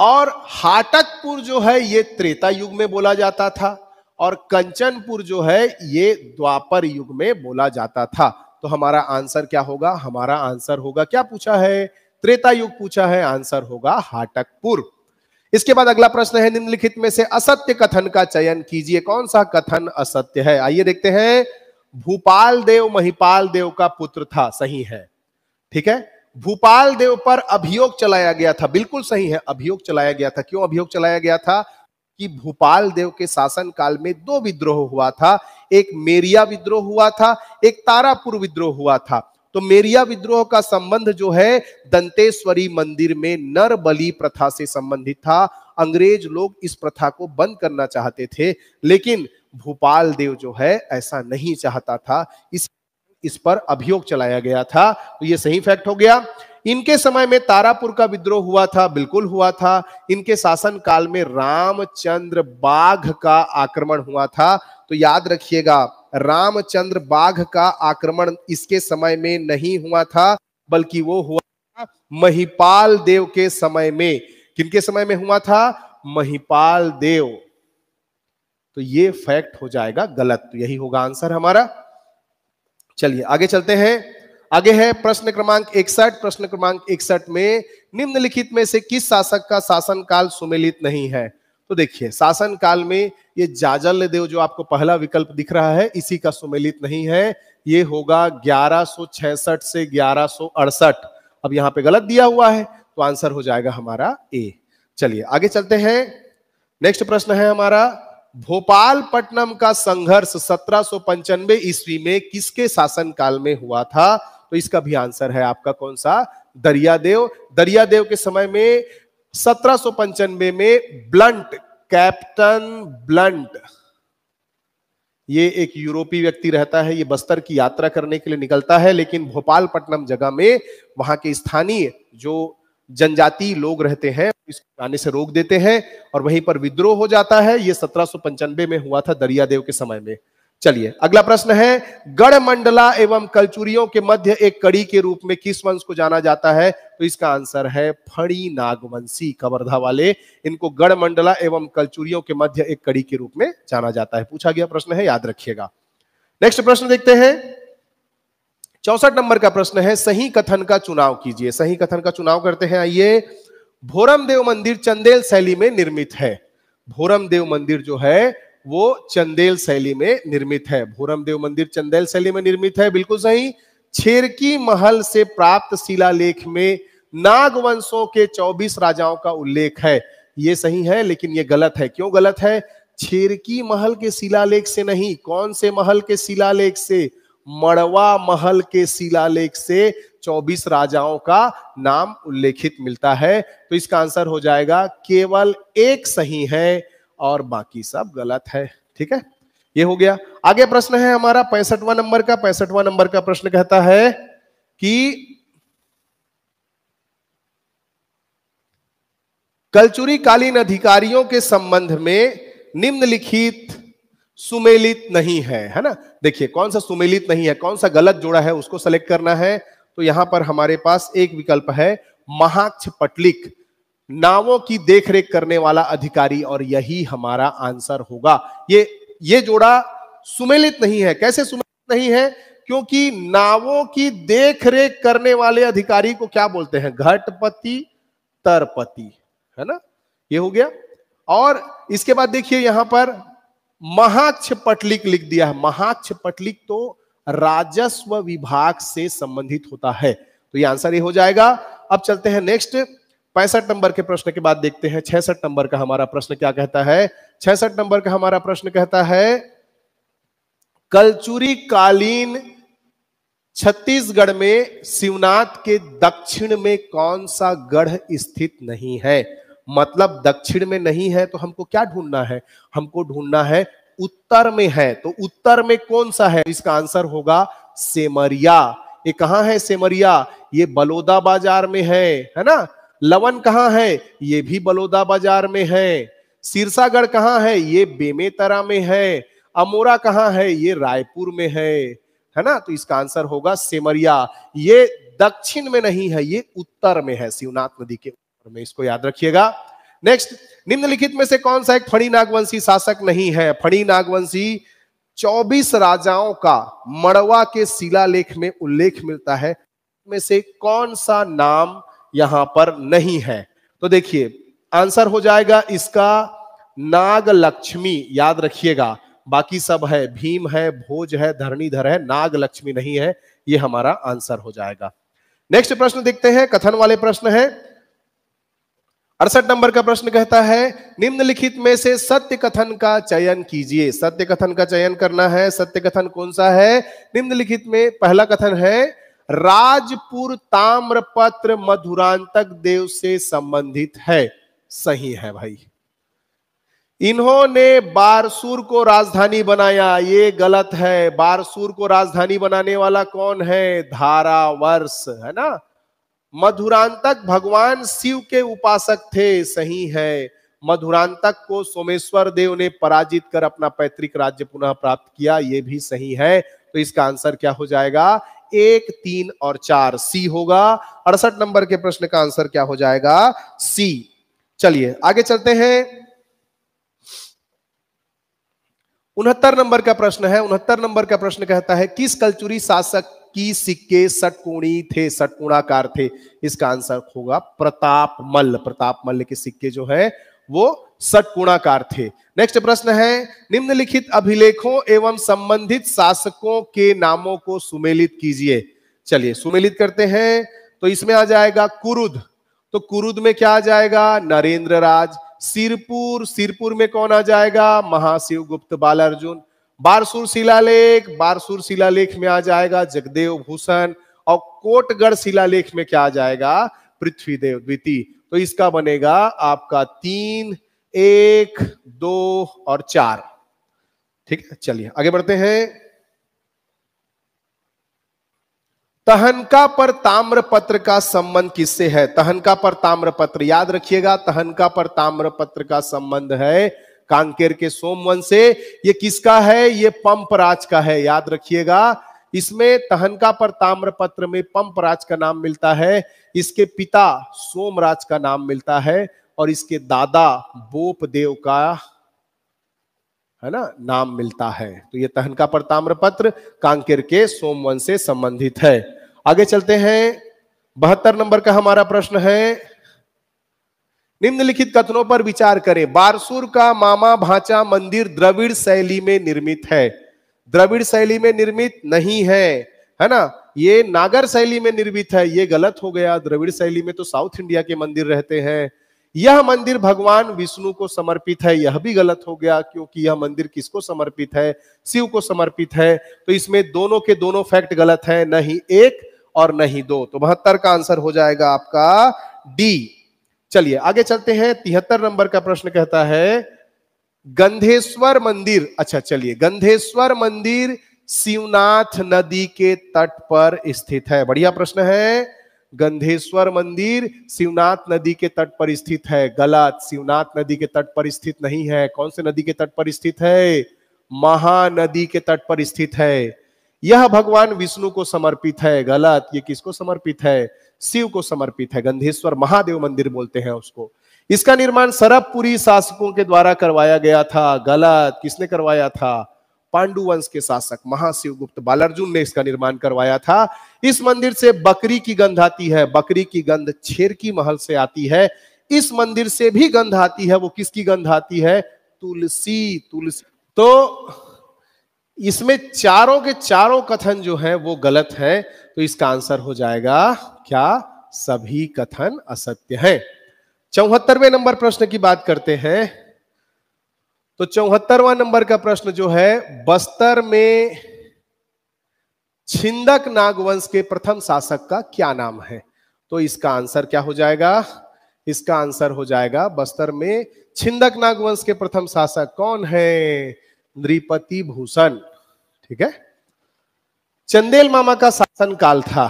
और हाटकपुर जो है ये त्रेता युग में बोला जाता था और कंचनपुर जो है ये द्वापर युग में बोला जाता था तो हमारा आंसर क्या होगा हमारा आंसर होगा क्या पूछा है त्रेता युग पूछा है आंसर होगा हाटकपुर इसके बाद अगला प्रश्न है निम्नलिखित में से असत्य कथन का चयन कीजिए कौन सा कथन असत्य है आइए देखते हैं भूपाल देव महिपाल देव का पुत्र था सही है ठीक है भूपाल देव पर अभियोग चलाया गया था बिल्कुल सही है अभियोग चलाया गया था क्यों अभियोग चलाया गया था कि भूपाल देव के शासन काल में दो विद्रोह हुआ था एक मेरिया विद्रोह हुआ था एक तारापुर विद्रोह हुआ था तो मेरिया विद्रोह का संबंध जो है दंतेश्वरी मंदिर में नर बलि प्रथा से संबंधित था अंग्रेज लोग इस प्रथा को बंद करना चाहते थे लेकिन भोपाल देव जो है ऐसा नहीं चाहता था इस इस पर अभियोग चलाया गया था तो ये सही फैक्ट हो गया इनके समय में तारापुर का विद्रोह हुआ था बिल्कुल हुआ था इनके शासन काल में रामचंद्र बाघ का आक्रमण हुआ था तो याद रखिएगा रामचंद्र बाघ का आक्रमण इसके समय में नहीं हुआ था बल्कि वो हुआ था महिपाल देव के समय में किनके समय में हुआ था महिपाल देव तो ये फैक्ट हो जाएगा गलत तो यही होगा आंसर हमारा चलिए आगे चलते हैं आगे है प्रश्न क्रमांक इकसठ प्रश्न क्रमांक इकसठ में निम्नलिखित में से किस शासक का शासनकाल सुमेलित नहीं है तो देखिए शासन काल में ये जाजल देव जो आपको पहला विकल्प दिख रहा है इसी का सुमेलित नहीं है ये होगा 1166 से 1168 अब यहां पे गलत दिया हुआ है तो आंसर हो जाएगा हमारा ए चलिए आगे चलते हैं नेक्स्ट प्रश्न है हमारा भोपाल पट्टनम का संघर्ष सत्रह ईस्वी में किसके शासन काल में हुआ था तो इसका भी आंसर है आपका कौन सा दरियादेव दरियादेव के समय में सत्रह में ब्लंट कैप्टन ब्लंट ये एक यूरोपीय व्यक्ति रहता है ये बस्तर की यात्रा करने के लिए निकलता है लेकिन भोपालपट्टनम जगह में वहां के स्थानीय जो जनजाति लोग रहते हैं इसको आने से रोक देते हैं और वहीं पर विद्रोह हो जाता है ये सत्रह में हुआ था दरियादेव के समय में चलिए अगला प्रश्न है गढ़मंडला एवं कलचुरियों के मध्य एक कड़ी के रूप में किस वंश को जाना जाता है तो इसका आंसर है फणी नागवंशी कवर्धा वाले इनको गढ़मंडला एवं कलचुरियों के मध्य एक कड़ी के रूप में जाना जाता है पूछा गया प्रश्न है याद रखिएगा नेक्स्ट प्रश्न देखते हैं चौसठ नंबर का प्रश्न है सही कथन का चुनाव कीजिए सही कथन का चुनाव करते हैं आइए भोरम देव मंदिर चंदेल शैली में निर्मित है भोरम देव मंदिर जो है वो चंदेल शैली में निर्मित है भोरमदेव देव मंदिर चंदेल शैली में निर्मित है बिल्कुल सही छेरकी महल से प्राप्त शिलालेख में नागवंशों के 24 राजाओं का उल्लेख है ये सही है लेकिन ये गलत है क्यों गलत है छेरकी महल के शिलालेख से नहीं कौन से महल के शिलालेख से मड़वा महल के शिलालेख से 24 राजाओं का नाम उल्लेखित मिलता है तो इसका आंसर हो जाएगा केवल एक सही है और बाकी सब गलत है ठीक है ये हो गया आगे प्रश्न है हमारा पैंसठवा नंबर का पैंसठवा नंबर का प्रश्न कहता है कि कलचुरीकालीन अधिकारियों के संबंध में निम्नलिखित सुमेलित नहीं है है ना देखिए कौन सा सुमेलित नहीं है कौन सा गलत जोड़ा है उसको सेलेक्ट करना है तो यहां पर हमारे पास एक विकल्प है महाक्ष पटलिक नावों की देखरेख करने वाला अधिकारी और यही हमारा आंसर होगा ये ये जोड़ा सुमेलित नहीं है कैसे सुमेलित नहीं है क्योंकि नावों की देखरेख करने वाले अधिकारी को क्या बोलते हैं घटपति तरपति है ना ये हो गया और इसके बाद देखिए यहां पर महाक्ष पटलिक लिख दिया है महाक्ष पटलिक तो राजस्व विभाग से संबंधित होता है तो ये आंसर ये हो जाएगा अब चलते हैं नेक्स्ट पैंसठ नंबर के प्रश्न के बाद देखते हैं छसठ नंबर का हमारा प्रश्न क्या कहता है छसठ नंबर का हमारा प्रश्न कहता है कलचुरी कालीन छत्तीसगढ़ में शिवनाथ के दक्षिण में कौन सा गढ़ स्थित नहीं है मतलब दक्षिण में नहीं है तो हमको क्या ढूंढना है हमको ढूंढना है उत्तर में है तो उत्तर में कौन सा है इसका आंसर होगा सेमरिया ये कहाँ है सेमरिया ये बलोदा बाजार में है है ना लवन कहाँ है ये भी बलौदा बाजार में है सिरसागढ़ कहाँ है ये बेमेतरा में है अमोरा कहाँ है ये रायपुर में है है ना तो इसका आंसर होगा सेमरिया ये दक्षिण में नहीं है ये उत्तर में है शिवनाथ नदी के उत्तर में इसको याद रखिएगा नेक्स्ट निम्नलिखित में से कौन सा एक फणी नागवंशी शासक नहीं है फणी नागवंशी 24 राजाओं का मड़वा के शिला लेख में उल्लेख मिलता है में से कौन सा नाम यहां पर नहीं है तो देखिए आंसर हो जाएगा इसका नाग लक्ष्मी याद रखिएगा बाकी सब है भीम है भोज है धरणीधर है नाग लक्ष्मी नहीं है ये हमारा आंसर हो जाएगा नेक्स्ट प्रश्न देखते हैं कथन वाले प्रश्न है अड़सठ नंबर का प्रश्न कहता है निम्नलिखित में से सत्य कथन का चयन कीजिए सत्य कथन का चयन करना है सत्य कथन कौन सा है निम्नलिखित में पहला कथन है राजपुर ताम्रपत्र मधुरांतक देव से संबंधित है सही है भाई इन्होंने बारसूर को राजधानी बनाया ये गलत है बारसूर को राजधानी बनाने वाला कौन है धारावर्ष है ना मधुरांतक भगवान शिव के उपासक थे सही है मधुरांतक को सोमेश्वर देव ने पराजित कर अपना पैतृक राज्य पुनः प्राप्त किया ये भी सही है तो इसका आंसर क्या हो जाएगा एक तीन और चार सी होगा अड़सठ नंबर के प्रश्न का आंसर क्या हो जाएगा सी चलिए आगे चलते हैं उनहत्तर नंबर का प्रश्न है उनहत्तर नंबर का प्रश्न कहता है किस कलचुरी शासक की सिक्के सटकोणी थे सटकोणाकार थे इसका आंसर होगा प्रताप मल्ल प्रताप मल्ल के सिक्के जो है वो सटगुणाकार थे नेक्स्ट प्रश्न है निम्नलिखित अभिलेखों एवं संबंधित शासकों के नामों को सुमेलित कीजिए चलिए सुमेलित करते हैं तो इसमें आ जाएगा कुरुद तो कुरुद में क्या आ जाएगा नरेंद्र राज सिरपुर सिरपुर में कौन आ जाएगा महाशिव गुप्त बालार्जुन बारसूर शिलालेख बारसुर शिलालेख में आ जाएगा जगदेव भूषण और कोटगढ़ शिलालेख में क्या आ जाएगा पृथ्वीदेव द्वितीय तो इसका बनेगा आपका तीन एक दो और चार ठीक है चलिए आगे बढ़ते हैं तहनका पर ताम्रपत्र का संबंध किससे है तहनका पर ताम्रपत्र याद रखिएगा तहनका पर ताम्रपत्र का संबंध है कांकेर के सोमवन से ये किसका है ये पंपराज का है याद रखिएगा इसमें तहनका पर ताम्रपत्र में पंपराज का नाम मिलता है इसके पिता सोमराज का नाम मिलता है और इसके दादा बोपदेव का है ना नाम मिलता है तो ये तहनका पर ताम्रपत्र कांकेर के सोमवन से संबंधित है आगे चलते हैं बहत्तर नंबर का हमारा प्रश्न है निम्नलिखित कथनों पर विचार करें बारसूर का मामा भाचा मंदिर द्रविड़ शैली में निर्मित है द्रविड़ शैली में निर्मित नहीं है है ना ये नागर शैली में निर्मित है ये गलत हो गया द्रविड़ शैली में तो साउथ इंडिया के मंदिर रहते हैं यह मंदिर भगवान विष्णु को समर्पित है यह भी गलत हो गया क्योंकि यह मंदिर किसको समर्पित है शिव को समर्पित है तो इसमें दोनों के दोनों फैक्ट गलत है न ही एक और न ही दो तो बहत्तर का आंसर हो जाएगा आपका डी चलिए आगे चलते हैं तिहत्तर नंबर का प्रश्न कहता है गंधेश्वर मंदिर अच्छा चलिए गंधेश्वर मंदिर शिवनाथ नदी के तट पर स्थित है बढ़िया प्रश्न है गंधेश्वर मंदिर शिवनाथ नदी के तट पर स्थित है गलत शिवनाथ नदी के तट पर स्थित नहीं है कौन से नदी के तट पर स्थित है महानदी के तट पर स्थित है यह भगवान विष्णु को समर्पित है गलत ये किसको समर्पित है शिव को समर्पित है गंधेश्वर महादेव मंदिर बोलते हैं उसको इसका निर्माण सरबपुरी शासकों के द्वारा करवाया गया था गलत किसने करवाया था पांडु वंश के शासक महाशिव गुप्त बालार्जुन ने इसका निर्माण करवाया था इस मंदिर से बकरी की गंध आती है बकरी की गंध छेर की महल से आती है इस मंदिर से भी गंध आती है वो किसकी गंध आती है तुलसी तुलसी तो इसमें चारों के चारों कथन जो है वो गलत है तो इसका आंसर हो जाएगा क्या सभी कथन असत्य है चौहत्तरवे नंबर प्रश्न की बात करते हैं तो चौहत्तरवा नंबर का प्रश्न जो है बस्तर में छिंदक नागवंश के प्रथम शासक का क्या नाम है तो इसका आंसर क्या हो जाएगा इसका आंसर हो जाएगा बस्तर में छिंदक नागवंश के प्रथम शासक कौन है नृपति भूषण ठीक है चंदेल मामा का शासन काल था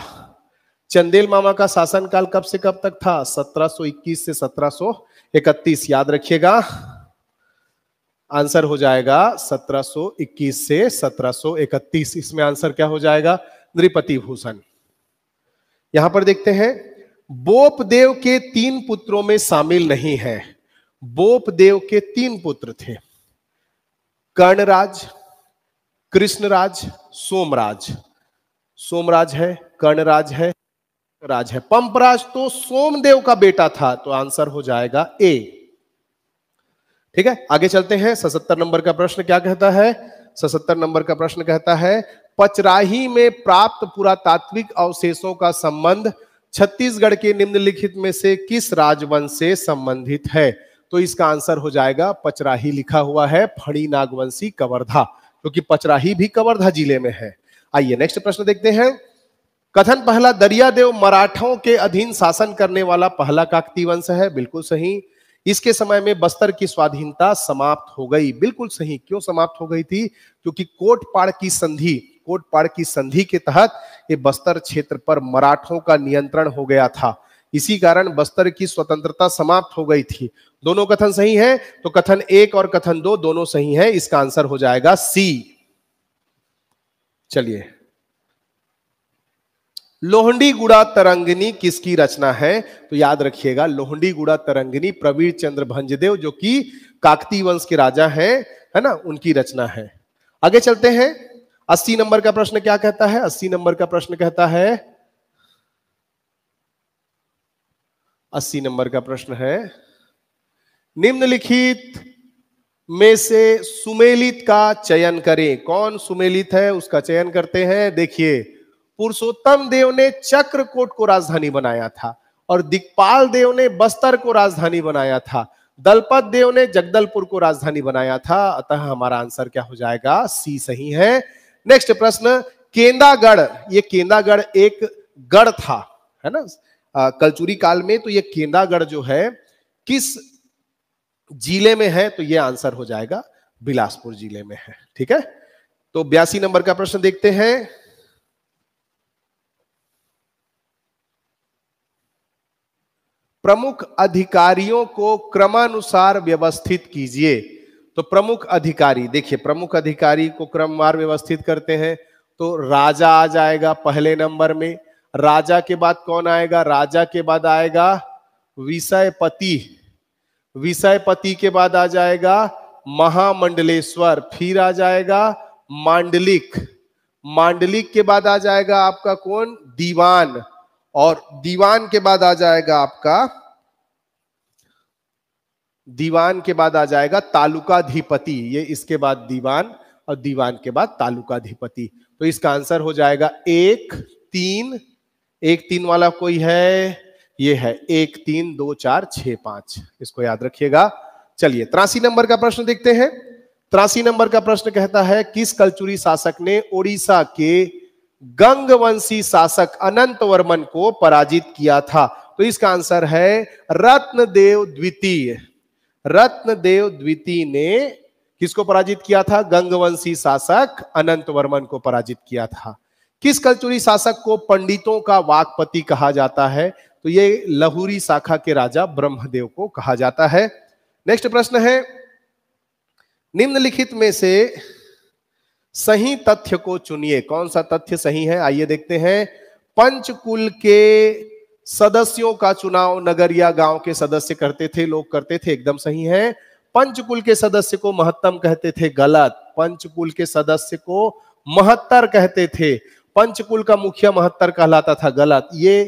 चंदेल मामा का शासन काल कब से कब तक था 1721 से 1731 याद रखिएगा आंसर हो जाएगा 1721 से 1731 इसमें आंसर क्या हो जाएगा नृपति भूषण यहां पर देखते हैं बोपदेव के तीन पुत्रों में शामिल नहीं है बोपदेव के तीन पुत्र थे कर्णराज कृष्णराज सोमराज सोमराज है कर्णराज है राज है पंपराज तो सोमदेव का बेटा था तो आंसर हो जाएगा ए ठीक है आगे चलते हैं सतर नंबर का प्रश्न क्या कहता है सतर नंबर का प्रश्न कहता है पचराही में प्राप्त पुरातात्विक अवशेषों का संबंध छत्तीसगढ़ के निम्नलिखित में से किस राजवंश से संबंधित है तो इसका आंसर हो जाएगा पचराही लिखा हुआ है फणी नागवंशी कवर्धा क्योंकि तो पचराही भी कवर्धा जिले में है आइए नेक्स्ट प्रश्न देखते हैं कथन पहला दरियादेव मराठों के अधीन शासन करने वाला पहला काकती वंश है बिल्कुल सही इसके समय में बस्तर की स्वाधीनता समाप्त हो गई बिल्कुल सही क्यों समाप्त हो गई थी क्योंकि कोटपाड़ की संधि कोटपाड़ की संधि के तहत ये बस्तर क्षेत्र पर मराठों का नियंत्रण हो गया था इसी कारण बस्तर की स्वतंत्रता समाप्त हो गई थी दोनों कथन सही है तो कथन एक और कथन दो दोनों सही है इसका आंसर हो जाएगा सी चलिए लोहंडी गुड़ा तरंगनी किसकी रचना है तो याद रखिएगा लोहंडी गुड़ा तरंगनी प्रवीर चंद्र भंजदेव जो कि काकती वंश के राजा हैं है ना उनकी रचना है आगे चलते हैं अस्सी नंबर का प्रश्न क्या कहता है अस्सी नंबर का प्रश्न कहता है अस्सी नंबर का प्रश्न है निम्नलिखित में से सुमेलित का चयन करें कौन सुमेलित है उसका चयन करते हैं देखिए पुरुषोत्तम देव ने चक्रकोट को राजधानी बनाया था और दिक्पाल देव ने बस्तर को राजधानी बनाया था दलपत देव ने जगदलपुर को राजधानी बनाया था अतः हमारा आंसर क्या हो जाएगा सी सही है नेक्स्ट प्रश्न केंदागढ़ ये केंदागढ़ एक गढ़ था है ना आ, कलचुरी काल में तो ये केंदागढ़ जो है किस जिले में है तो ये आंसर हो जाएगा बिलासपुर जिले में है ठीक है तो बयासी नंबर का प्रश्न देखते हैं प्रमुख अधिकारियों को क्रमानुसार व्यवस्थित कीजिए तो प्रमुख अधिकारी देखिए प्रमुख अधिकारी को क्रमवार व्यवस्थित करते हैं तो राजा आ जाएगा पहले नंबर में राजा के बाद कौन आएगा राजा के बाद आएगा विषयपति विषयपति के बाद आ जाएगा महामंडलेश्वर फिर आ जाएगा मांडलिक मांडलिक के बाद आ जाएगा आपका कौन दीवान और दीवान के बाद आ जाएगा आपका दीवान के बाद आ जाएगा तालुकाधिपति ये इसके बाद दीवान और दीवान के बाद तालुकाधिपति तो इसका आंसर हो जाएगा एक तीन एक तीन वाला कोई है ये है एक तीन दो चार छ पांच इसको याद रखिएगा चलिए त्रासी नंबर का प्रश्न देखते हैं त्रासी नंबर का प्रश्न कहता है किस कलचुरी शासक ने ओडिशा के गंगवंशी शासक अनंत वर्मन को पराजित किया था तो इसका आंसर है रत्नदेव द्वितीय रत्नदेव द्वितीय ने किसको पराजित किया था गंगवंशी शासक अनंत वर्मन को पराजित किया था किस कलचुरी शासक को पंडितों का वाकपति कहा जाता है तो ये लहूरी शाखा के राजा ब्रह्मदेव को कहा जाता है नेक्स्ट प्रश्न है निम्नलिखित में से सही तथ्य को चुनिए कौन सा तथ्य सही है आइए देखते हैं पंचकुल के सदस्यों का चुनाव नगर या गांव के सदस्य करते थे लोग करते थे एकदम सही है पंचकुल के सदस्य को महत्तम कहते थे गलत पंचकुल के सदस्य को महत्तर कहते थे पंचकुल का मुखिया महत्तर कहलाता था गलत ये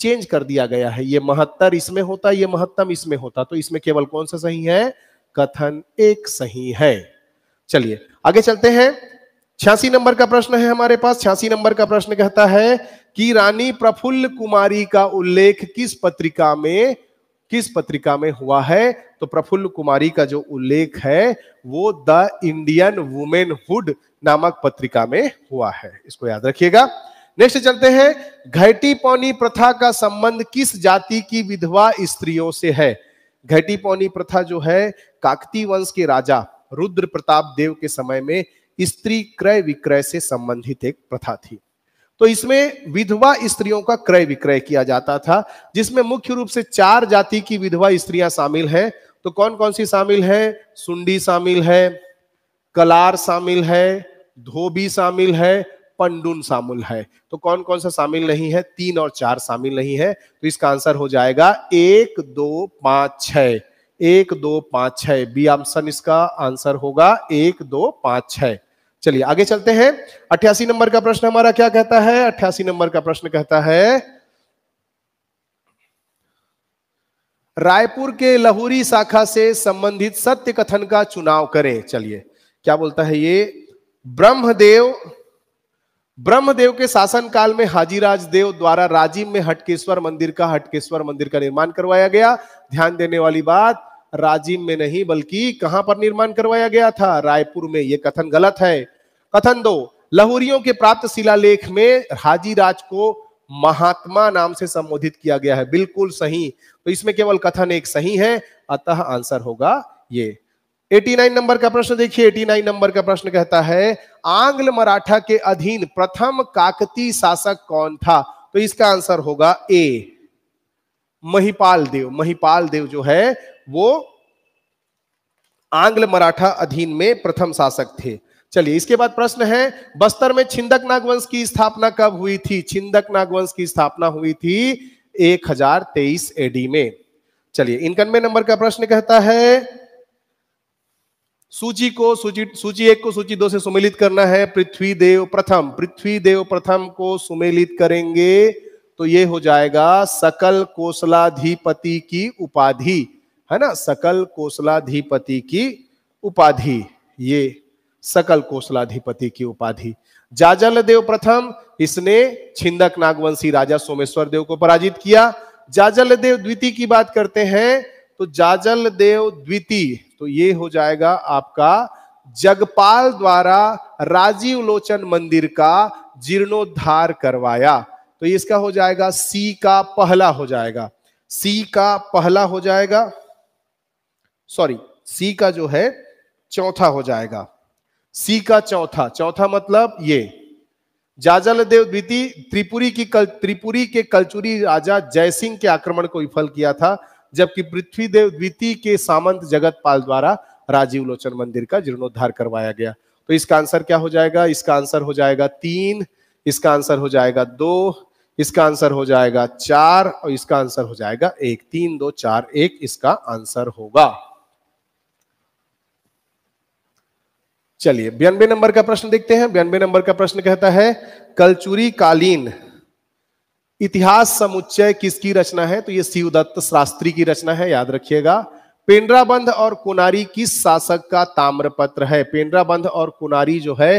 चेंज कर दिया गया है ये महत्तर इसमें होता ये महत्तम इसमें होता तो इसमें केवल कौन सा सही है कथन एक सही है चलिए आगे चलते हैं छियासी नंबर का प्रश्न है हमारे पास छियासी नंबर का प्रश्न कहता है कि रानी प्रफुल्ल कुमारी का उल्लेख किस पत्रिका में किस पत्रिका में हुआ है तो प्रफुल्ल कुमारी का जो उल्लेख है वो द इंडियन वुमेनहुड नामक पत्रिका में हुआ है इसको याद रखिएगा नेक्स्ट चलते हैं घटी पौनी प्रथा का संबंध किस जाति की विधवा स्त्रियों से है घटी पौनी प्रथा जो है काकती वंश के राजा रुद्र प्रताप देव के समय में स्त्री क्रय विक्रय से संबंधित एक प्रथा थी तो इसमें विधवा स्त्रियों का क्रय विक्रय किया जाता था जिसमें मुख्य रूप से चार जाति की विधवा स्त्रियां शामिल हैं तो कौन कौन सी शामिल है सुंडी शामिल है कलार शामिल है धोबी शामिल है पंडुन शामिल है तो कौन कौन सा शामिल नहीं है तीन और चार शामिल नहीं है तो इसका आंसर हो जाएगा एक दो पांच छ एक दो पांच छ बी ऑप्शन इसका आंसर होगा एक दो पांच छह चलिए आगे चलते हैं अट्ठासी नंबर का प्रश्न हमारा क्या कहता है अट्ठासी नंबर का प्रश्न कहता है रायपुर के लहूरी शाखा से संबंधित सत्य कथन का चुनाव करें चलिए क्या बोलता है ये ब्रह्मदेव ब्रह्मदेव के शासन काल में हाजीराज देव द्वारा राजीव में हटकेश्वर मंदिर का हटकेश्वर मंदिर का निर्माण करवाया गया ध्यान देने वाली बात राजीव में नहीं बल्कि कहां पर निर्माण करवाया गया था रायपुर में यह कथन गलत है कथन दो लहूरियों के प्राप्त शिलालेख में हाजी राज को महात्मा नाम से संबोधित किया गया है बिल्कुल सही तो इसमें केवल कथन एक सही है अतः आंसर होगा ये 89 नंबर का प्रश्न देखिए 89 नंबर का प्रश्न कहता है आंग्ल मराठा के अधीन प्रथम काकती शासक कौन था तो इसका आंसर होगा ए महिपाल देव महिपाल देव जो है वो आंग्ल मराठा अधीन में प्रथम शासक थे चलिए इसके बाद प्रश्न है बस्तर में छिंदक नागवंश की स्थापना कब हुई थी छिंदक नागवंश की स्थापना हुई थी 1023 एडी में चलिए इनकनवे नंबर का प्रश्न कहता है सूची को सूची सूची एक को सूची दो से सुमेलित करना है पृथ्वी देव प्रथम पृथ्वी देव प्रथम को सुमेलित करेंगे तो ये हो जाएगा सकल कोसलाधिपति की उपाधि है ना सकल कोसलाधिपति की उपाधि ये सकल कोसलाधिपति की उपाधि जाजल देव प्रथम इसने छिंदक नागवंशी राजा सोमेश्वर देव को पराजित किया जाजल देव द्वितीय की बात करते हैं तो जाजल देव द्वितीय तो ये हो जाएगा आपका जगपाल द्वारा राजीव लोचन मंदिर का जीर्णोद्धार करवाया तो ये इसका हो जाएगा सी का पहला हो जाएगा सी का पहला हो जाएगा सॉरी सी का जो है चौथा हो जाएगा सी का चौथा चौथा मतलब ये जाजल देव द्वितीय त्रिपुरी की कल त्रिपुरी के कलचुरी राजा जयसिंह के आक्रमण को विफल किया था जबकि पृथ्वी देव द्वितीय के सामंत जगतपाल द्वारा राजीव लोचन मंदिर का जीर्णोद्धार करवाया गया तो इसका आंसर क्या हो जाएगा इसका आंसर हो जाएगा तीन इसका आंसर हो जाएगा दो इसका आंसर हो जाएगा चार और इसका आंसर हो जाएगा एक तीन दो चार एक इसका आंसर होगा चलिए बयानबे नंबर का प्रश्न देखते हैं बयानबे नंबर का प्रश्न कहता है कलचुरी कालीन इतिहास समुच्चय किसकी रचना है तो ये शिवदत्त शास्त्री की रचना है याद रखिएगा पेंड्राबंध और कुनारी किस शासक का ताम्रपत्र है पेंड्राबंध और कुनारी जो है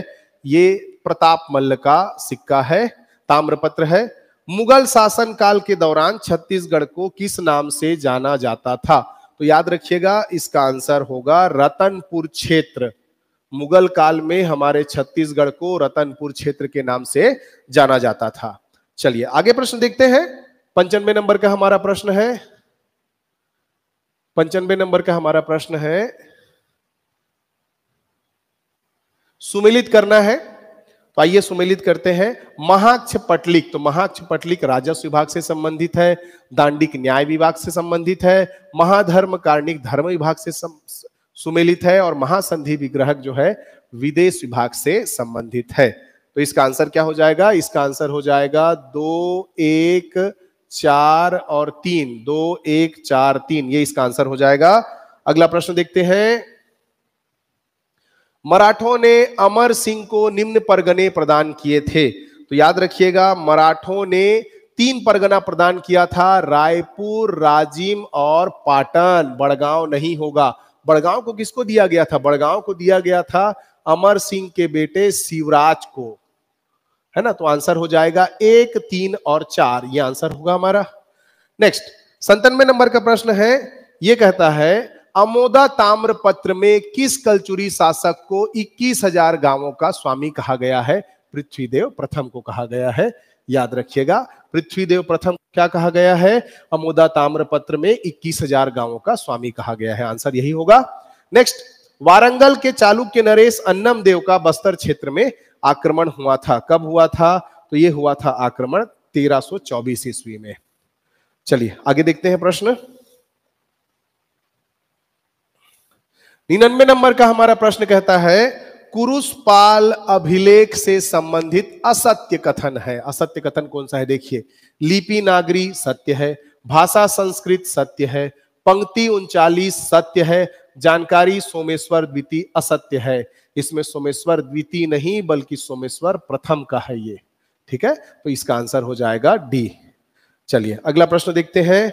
ये प्रताप मल्ल का सिक्का है ताम्रपत्र है मुगल शासन काल के दौरान छत्तीसगढ़ को किस नाम से जाना जाता था तो याद रखिएगा इसका आंसर होगा रतनपुर क्षेत्र मुगल काल में हमारे छत्तीसगढ़ को रतनपुर क्षेत्र के नाम से जाना जाता था चलिए आगे प्रश्न देखते हैं पंचानवे नंबर का हमारा प्रश्न है पंचानवे नंबर का हमारा प्रश्न है सुमिलित करना है तो आइए सुमेलित करते हैं महाक्ष पटलिक तो महाक्ष पटलिक राजस्व विभाग से संबंधित है दांडिक न्याय विभाग से संबंधित है महाधर्म कारणिक धर्म विभाग से सुमेलित है और महासंधि विग्रहक जो है विदेश विभाग से संबंधित है तो इसका आंसर क्या हो जाएगा इसका आंसर हो जाएगा दो एक चार और तीन दो एक चार तीन ये इसका आंसर हो जाएगा अगला प्रश्न देखते हैं मराठों ने अमर सिंह को निम्न परगने प्रदान किए थे तो याद रखिएगा मराठों ने तीन परगना प्रदान किया था रायपुर राजिम और पाटन बड़गांव नहीं होगा बड़गांव को किसको दिया गया था बड़गांव को दिया गया था अमर सिंह के बेटे शिवराज को है ना तो आंसर हो जाएगा एक तीन और चार ये आंसर होगा हमारा नेक्स्ट संतानवे नंबर का प्रश्न है ये कहता है अमोदा ताम्र पत्र में किस कलचुरी शासक को 21,000 गांवों का स्वामी कहा गया है पृथ्वीदेव प्रथम को कहा गया है याद रखिएगा पृथ्वीदेव प्रथम क्या कहा गया है अमोदा ताम्र पत्र में 21,000 गांवों का स्वामी कहा गया है आंसर यही होगा नेक्स्ट वारंगल के चालुक्य नरेश अन्नम देव का बस्तर क्षेत्र में आक्रमण हुआ था कब हुआ था तो यह हुआ था आक्रमण 1324 ईस्वी में चलिए आगे देखते हैं प्रश्न निन्यानवे नंबर का हमारा प्रश्न कहता है कुरुषपाल अभिलेख से संबंधित असत्य कथन है असत्य कथन कौन सा है देखिए लिपि नागरी सत्य है भाषा संस्कृत सत्य है पंक्ति उनचालीस सत्य है जानकारी सोमेश्वर द्वितीय असत्य है इसमें सोमेश्वर द्वितीय नहीं बल्कि सोमेश्वर प्रथम का है ये ठीक है तो इसका आंसर हो जाएगा डी चलिए अगला प्रश्न देखते हैं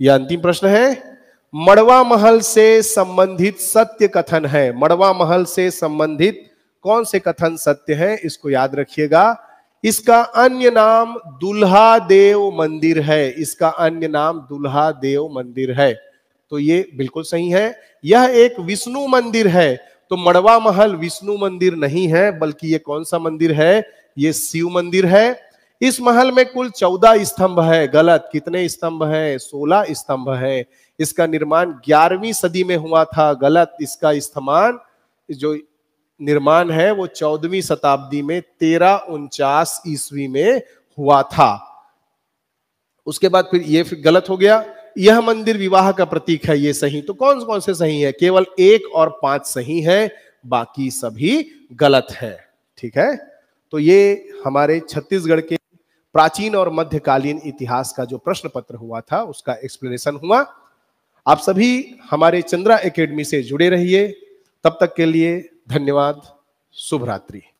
यह अंतिम प्रश्न है मड़वा महल से संबंधित सत्य कथन है मड़वा महल से संबंधित कौन से कथन सत्य है इसको याद रखिएगा इसका अन्य नाम दुल्हा देव मंदिर है इसका अन्य नाम दुल्हा देव मंदिर है तो ये बिल्कुल सही है यह एक विष्णु मंदिर है तो मड़वा महल विष्णु मंदिर नहीं है बल्कि ये कौन सा मंदिर है ये शिव मंदिर है इस महल में कुल चौदह स्तंभ है गलत कितने स्तंभ हैं सोलह स्तंभ हैं इसका निर्माण ग्यारहवीं सदी में हुआ था गलत इसका इस्तेमाल जो निर्माण है वो चौदहवीं शताब्दी में तेरह उनचास ईस्वी में हुआ था उसके बाद फिर ये फिर गलत हो गया यह मंदिर विवाह का प्रतीक है ये सही तो कौन कौन से सही है केवल एक और पांच सही है बाकी सभी गलत है ठीक है तो ये हमारे छत्तीसगढ़ के प्राचीन और मध्यकालीन इतिहास का जो प्रश्न पत्र हुआ था उसका एक्सप्लेनेशन हुआ आप सभी हमारे चंद्रा एकेडमी से जुड़े रहिए तब तक के लिए धन्यवाद शुभ रात्रि